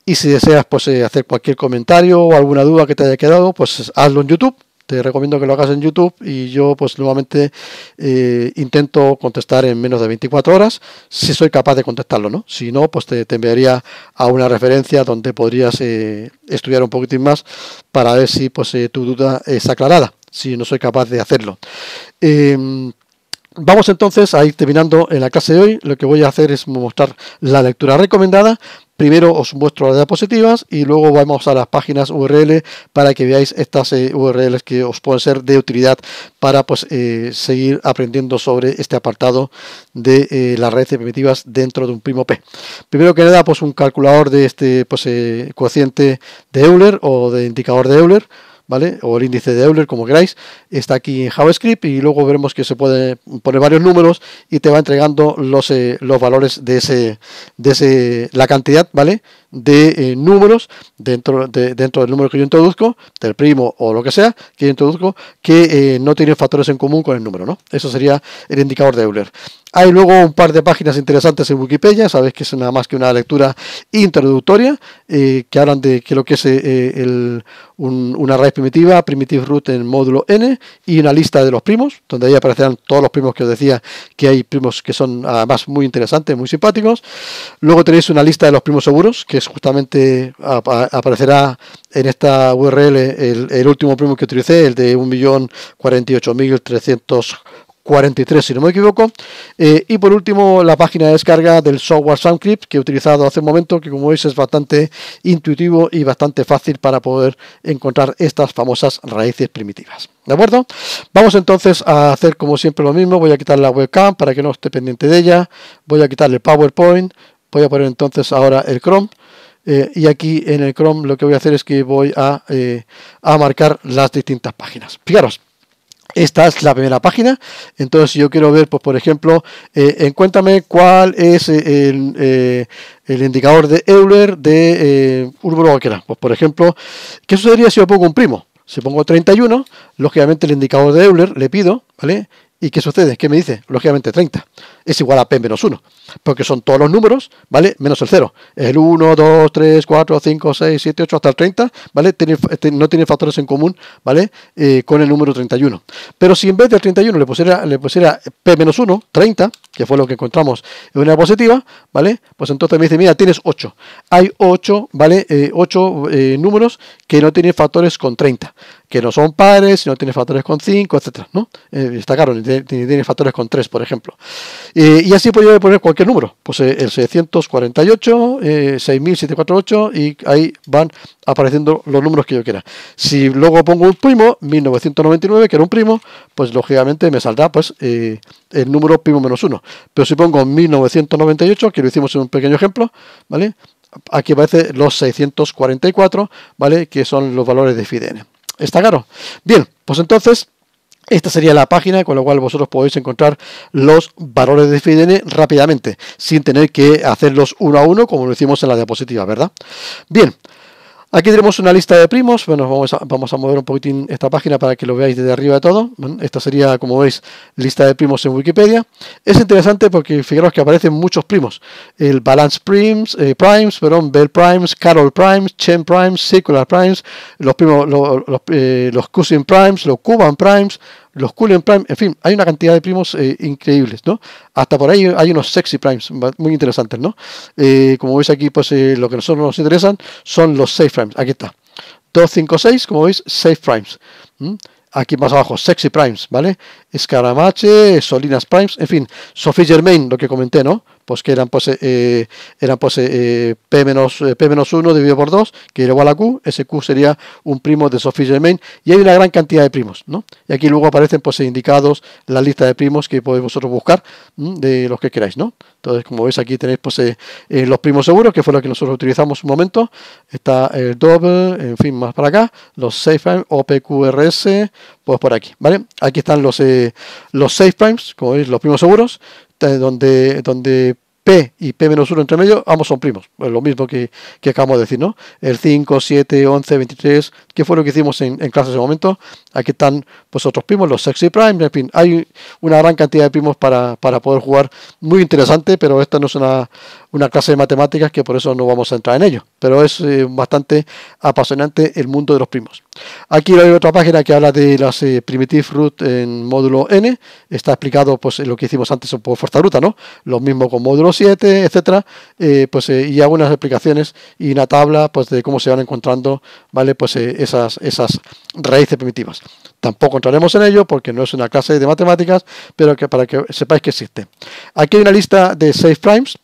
Y si deseas pues, eh, hacer cualquier comentario o alguna duda que te haya quedado, pues hazlo en YouTube te recomiendo que lo hagas en YouTube y yo pues nuevamente eh, intento contestar en menos de 24 horas si soy capaz de contestarlo, ¿no? Si no, pues te, enviaría a una referencia donde podrías eh, estudiar un poquitín más para ver si pues eh, tu duda es aclarada, si no soy capaz de hacerlo. Em, Vamos entonces a ir terminando en la clase de hoy. Lo que voy a hacer es mostrar la lectura recomendada. Primero os muestro las diapositivas y luego vamos a las páginas URL para que veáis estas eh, URLs que os pueden ser de utilidad para pues, eh, seguir aprendiendo sobre este apartado de eh, las redes primitivas dentro de un primo P. Primero que nada, pues un calculador de este pues, de Euler o de indicador de Euler ¿vale? O el índice de Euler, como queráis, está aquí en JavaScript y luego veremos que se puede poner varios números y te va entregando los, eh, los valores de ese, de ese, la cantidad, ¿vale? de eh, números dentro, de, dentro del número que yo introduzco, del primo o lo que sea que yo introduzco, que eh, no tienen factores en común con el número. ¿no? Eso sería el indicador de Euler. Hay luego un par de páginas interesantes en Wikipedia, sabéis que es nada más que una lectura introductoria, eh, que hablan de que lo que es una raíz primitiva, primitive root en módulo n, y una lista de los primos, donde ahí aparecerán todos los primos que os decía, que hay primos que son además muy interesantes, muy simpáticos. Luego tenéis una lista de los primos seguros, que justamente aparecerá en esta URL el, último primo que utilicé, el de 1.048.343 si no me equivoco. Eh, y por último, la página de descarga del software SoundClip que he utilizado hace un momento, que como veis es bastante intuitivo y bastante fácil para poder encontrar estas famosas raíces primitivas. ¿De acuerdo? Vamos entonces a hacer como siempre lo mismo. Voy a quitar la webcam para que no esté pendiente de ella. Voy a quitar el PowerPoint. Voy a poner entonces ahora el Chrome eh, y aquí en el Chrome lo que voy a hacer es que voy a, eh, marcar las distintas páginas. Fijaros, esta es la primera página. Entonces, si yo quiero ver, pues, por ejemplo, eh, cuéntame cuál es eh, el, indicador de Euler de eh, Pues, por ejemplo, ¿qué sucedería si yo pongo un primo? Si pongo 31, lógicamente el indicador de Euler le pido, ¿vale? ¿Y qué sucede? ¿Qué me dice? Lógicamente 30 es igual a P menos 1, porque son todos los números, ¿vale? Menos el 0. El 1, 2, 3, 4, 5, 6, 7, 8 hasta el 30, ¿vale? Este, no tiene factores en común, ¿vale? Eh, con el número 31. Pero si en vez del 31 le pusiera, le pusiera P menos 1, 30, que fue lo que encontramos en una diapositiva, ¿vale? Pues entonces me dice, mira, tienes 8. Hay 8, ¿vale? 8 eh, eh, números que no tienen factores con 30 que no son pares, si no tiene factores con 5, etcétera, ¿no? Eh, está claro, ni tiene, factores con 3, por ejemplo. Eh, y así podría poner cualquier número, pues eh, el 648, 6748, y ahí van apareciendo los números que yo quiera. Si luego pongo un primo, 1999, que era un primo, pues lógicamente me saldrá pues el número primo menos 1. Pero si pongo 1998, que lo hicimos en un pequeño ejemplo, ¿vale? Aquí aparece los 644, ¿vale? Que son los valores de FIDN está caro. Bien, pues entonces esta sería la página con la cual vosotros podéis encontrar los valores de FIDN rápidamente, sin tener que hacerlos uno a uno como lo hicimos en la diapositiva, ¿verdad? Bien, Aquí tenemos una lista de primos, bueno, vamos a, mover un poquitín esta página para que lo veáis desde arriba de todo. esta sería, como veis, lista de primos en Wikipedia. Es interesante porque fijaros que aparecen muchos primos. El Balance Primes, eh, Primes, perdón, Bell Primes, Carol Primes, Chen Primes, Secular Primes, los primos, eh, los Cousin Primes, los Cuban Primes, los Cool en Prime, en fin, hay una cantidad de primos eh, increíbles, ¿no? Hasta por ahí hay unos sexy primes muy interesantes, ¿no? Eh, como veis aquí, pues eh, lo que a nosotros nos interesan son los safe primes, aquí está. 256, como veis, safe primes. ¿Mm? Aquí más abajo, sexy primes, ¿vale? Escaramache, Solinas primes, en fin, Sophie Germain, lo que comenté, ¿no? Pues que eran pues eh, eh, eran pues eh, p menos p menos 1 dividido por 2 que era igual a q ese q sería un primo de Sophie Germain y hay una gran cantidad de primos no y aquí luego aparecen pues indicados la lista de primos que podéis vosotros buscar de los que queráis no entonces como veis aquí tenéis pues los primos seguros que fue lo que nosotros utilizamos un momento está el double en fin más para acá los safe opqrs pues por aquí vale aquí están los los safe primes como veis los primos seguros donde, donde P y P-1 entre medio, ambos son primos. Es pues Lo mismo que, que acabamos de decir, ¿no? El 5, 7, 11, 23, que fue lo que hicimos en, en clase en ese momento. Aquí están pues otros primos, los sexy primes en fin, hay una gran cantidad de primos para, poder jugar, muy interesante, pero esta no es una, clase de matemáticas que por eso no vamos a entrar en ello, pero es eh, bastante apasionante el mundo de los primos. Aquí hay otra página que habla de las eh, primitive root en módulo n, está explicado pues lo que hicimos antes por fuerza bruta, ¿no? Lo mismo con módulo 7, etcétera, eh, pues y algunas explicaciones y una tabla pues de cómo se van encontrando, ¿vale? Pues esas, esas raíces primitivas. Tampoco entraremos en ello porque no es una clase de matemáticas, pero que para que sepáis que existe. Aquí hay una lista de 6 primes.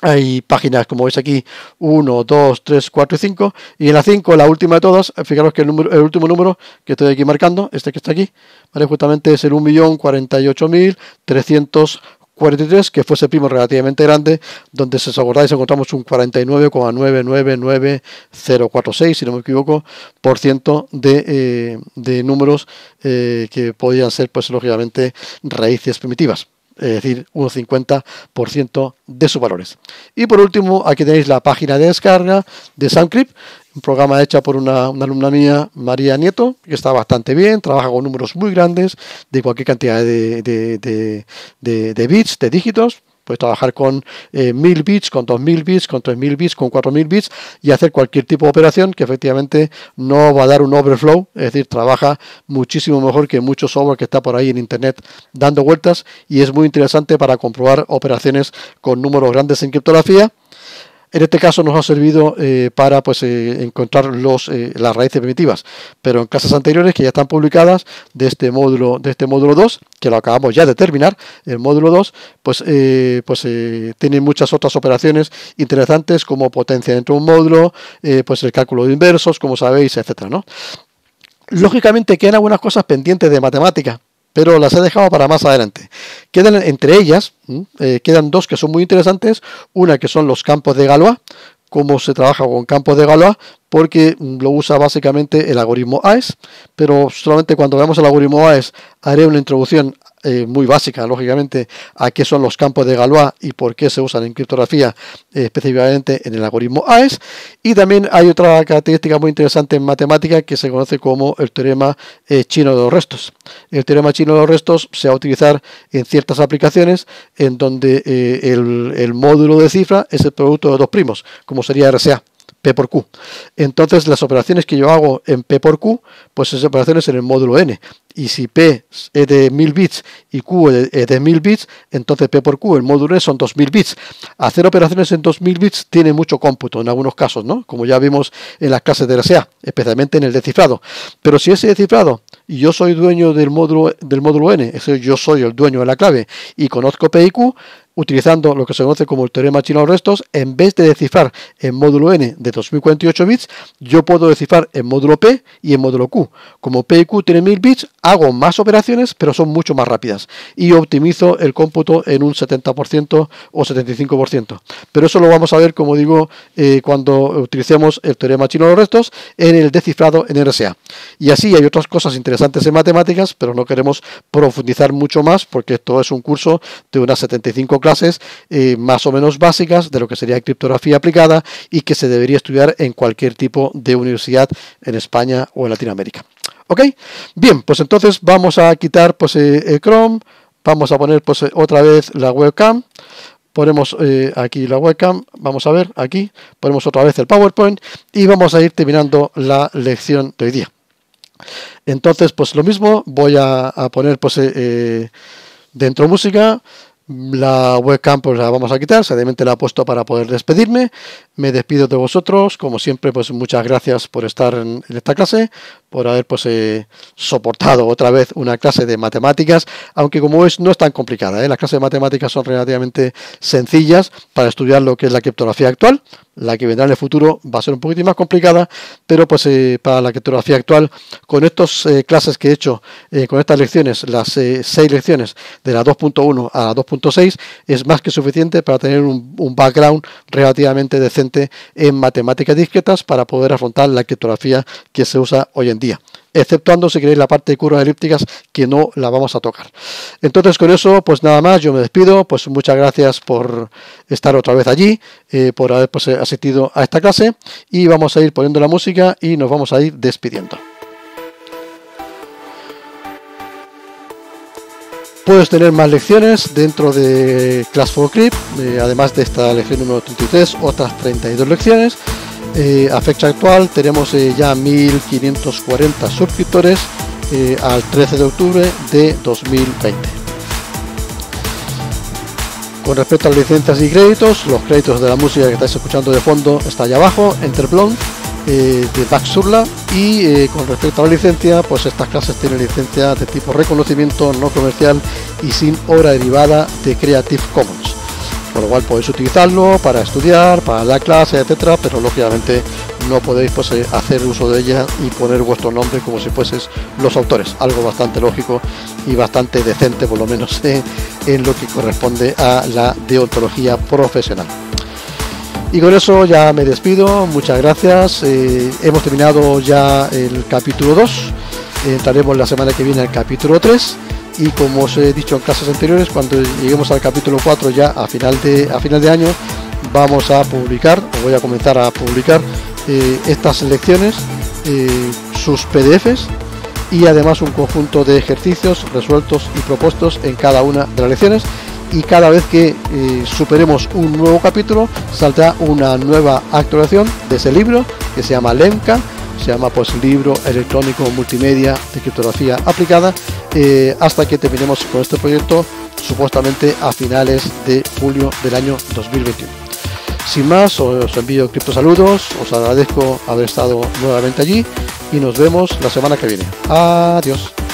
Hay páginas, como veis aquí, 1, 2, 3, 4 y 5. Y en la 5, la última de todas, fijaros que el, último número que estoy aquí marcando, este que está aquí, ¿vale? justamente es el 1.048.300 43, que fuese primo relativamente grande, donde si os acordáis encontramos un 49,999046, si no me equivoco, por ciento de, eh, números eh, que podían ser, pues lógicamente, raíces primitivas es decir, un 50% de sus valores. Y por último, aquí tenéis la página de descarga de Suncrypt un programa hecho por una, alumna mía, María Nieto, que está bastante bien, trabaja con números muy grandes, de cualquier cantidad de, bits, de dígitos. Puedes trabajar con eh, mil 1000 bits, con 2000 bits, con 3000 bits, con 4000 bits y hacer cualquier tipo de operación que efectivamente no va a dar un overflow, es decir, trabaja muchísimo mejor que muchos software que está por ahí en internet dando vueltas y es muy interesante para comprobar operaciones con números grandes en criptografía en este caso nos ha servido eh, para pues, eh, encontrar eh, las raíces primitivas, pero en casas anteriores que ya están publicadas de este módulo, de este módulo 2, que lo acabamos ya de terminar, el módulo 2, pues, pues tienen muchas otras operaciones interesantes como potencia dentro de un módulo, pues el cálculo de inversos, como sabéis, etcétera, ¿no? Lógicamente quedan algunas cosas pendientes de matemática pero las he dejado para más adelante. Quedan entre ellas, eh, quedan dos que son muy interesantes, una que son los campos de Galois, cómo se trabaja con campos de Galois, porque lo usa básicamente el algoritmo AES, pero solamente cuando veamos el algoritmo AES haré una introducción eh, muy básica, lógicamente, a qué son los campos de Galois y por qué se usan en criptografía eh, específicamente en el algoritmo AES. Y también hay otra característica muy interesante en matemática que se conoce como el teorema eh, chino de los restos. El teorema chino de los restos se va a utilizar en ciertas aplicaciones en donde el módulo de cifra es el producto de dos primos, como sería RSA. P por Q. Entonces las operaciones que yo hago en P por Q, pues esas operaciones en el módulo N. Y si P es de 1000 bits y Q es de 1000 bits, entonces P por Q, el módulo N son 2000 bits. Hacer operaciones en 2000 bits tiene mucho cómputo en algunos casos, ¿no? Como ya vimos en las clases de la SEA, especialmente en el descifrado. Pero si ese descifrado, y yo soy dueño del módulo, del módulo N, es decir, yo soy el dueño de la clave y conozco P y Q, utilizando lo que se conoce como el teorema chino de los restos, en vez de descifrar en módulo n de 2048 bits, yo puedo descifrar en módulo p y en módulo q. Como p y q tienen 1000 bits, hago más operaciones, pero son mucho más rápidas y optimizo el cómputo en un 70% o 75%. Pero eso lo vamos a ver, como digo, eh, cuando utilicemos el teorema chino de los restos en el descifrado en RSA. Y así hay otras cosas interesantes en matemáticas, pero no queremos profundizar mucho más porque esto es un curso de unas 75 clases eh, más o menos básicas de lo que sería criptografía aplicada y que se debería estudiar en cualquier tipo de universidad en España o en Latinoamérica. ¿Ok? Bien, pues entonces vamos a quitar pues, eh, Chrome, vamos a poner pues, eh, otra vez la webcam, ponemos eh, aquí la webcam, vamos a ver aquí, ponemos otra vez el PowerPoint y vamos a ir terminando la lección de hoy día. Entonces, pues lo mismo, voy a, poner pues, dentro música, la webcam pues la vamos a quitar, seriamente la he puesto para poder despedirme. Me despido de vosotros, como siempre pues muchas gracias por estar en, esta clase, por haber pues eh, soportado otra vez una clase de matemáticas, aunque como es no es tan complicada, ¿eh? las clases de matemáticas son relativamente sencillas para estudiar lo que es la criptografía actual, la que vendrá en el futuro va a ser un poquito más complicada, pero pues eh, para la criptografía actual, con estas eh, clases que he hecho, eh, con estas lecciones, las seis lecciones de la 2.1 a la 2.6, es más que suficiente para tener un, un background relativamente decente en matemáticas discretas para poder afrontar la criptografía que se usa hoy en día exceptuando si queréis la parte de curvas elípticas que no la vamos a tocar. Entonces con eso, pues nada más, yo me despido, pues muchas gracias por estar otra vez allí, eh, por haber pues, asistido a esta clase y vamos a ir poniendo la música y nos vamos a ir despidiendo. Puedes tener más lecciones dentro de Class for Clip, eh, además de esta lección número 33, otras 32 lecciones. Eh, a fecha actual tenemos eh, ya 1540 suscriptores eh, al 13 de octubre de 2020. Con respecto a licencias y créditos, los créditos de la música que estáis escuchando de fondo está allá abajo, eh, de Baxurla y con respecto a la licencia, pues estas clases tienen licencia de tipo reconocimiento no comercial y sin obra derivada de Creative Commons por lo cual podéis utilizarlo para estudiar, para dar clases, etcétera, pero lógicamente no podéis pues, eh, hacer uso de ella y poner vuestro nombre como si fueses los autores, algo bastante lógico y bastante decente por lo menos eh, en, lo que corresponde a la deontología profesional. Y con eso ya me despido, muchas gracias, eh, hemos terminado ya el capítulo 2, estaremos la semana que viene el capítulo 3 y como os he dicho en casos anteriores, cuando lleguemos al capítulo 4 ya a final de, a final de año, vamos a publicar, o voy a comenzar a publicar eh, estas lecciones, eh, sus PDFs y además un conjunto de ejercicios resueltos y propuestos en cada una de las lecciones y cada vez que eh, superemos un nuevo capítulo saldrá una nueva actuación de ese libro que se llama Lemca se llama pues libro electrónico multimedia de criptografía aplicada, eh, hasta que terminemos con este proyecto supuestamente a finales de julio del año 2021. Sin más, os envío criptosaludos, os agradezco haber estado nuevamente allí y nos vemos la semana que viene. Adiós.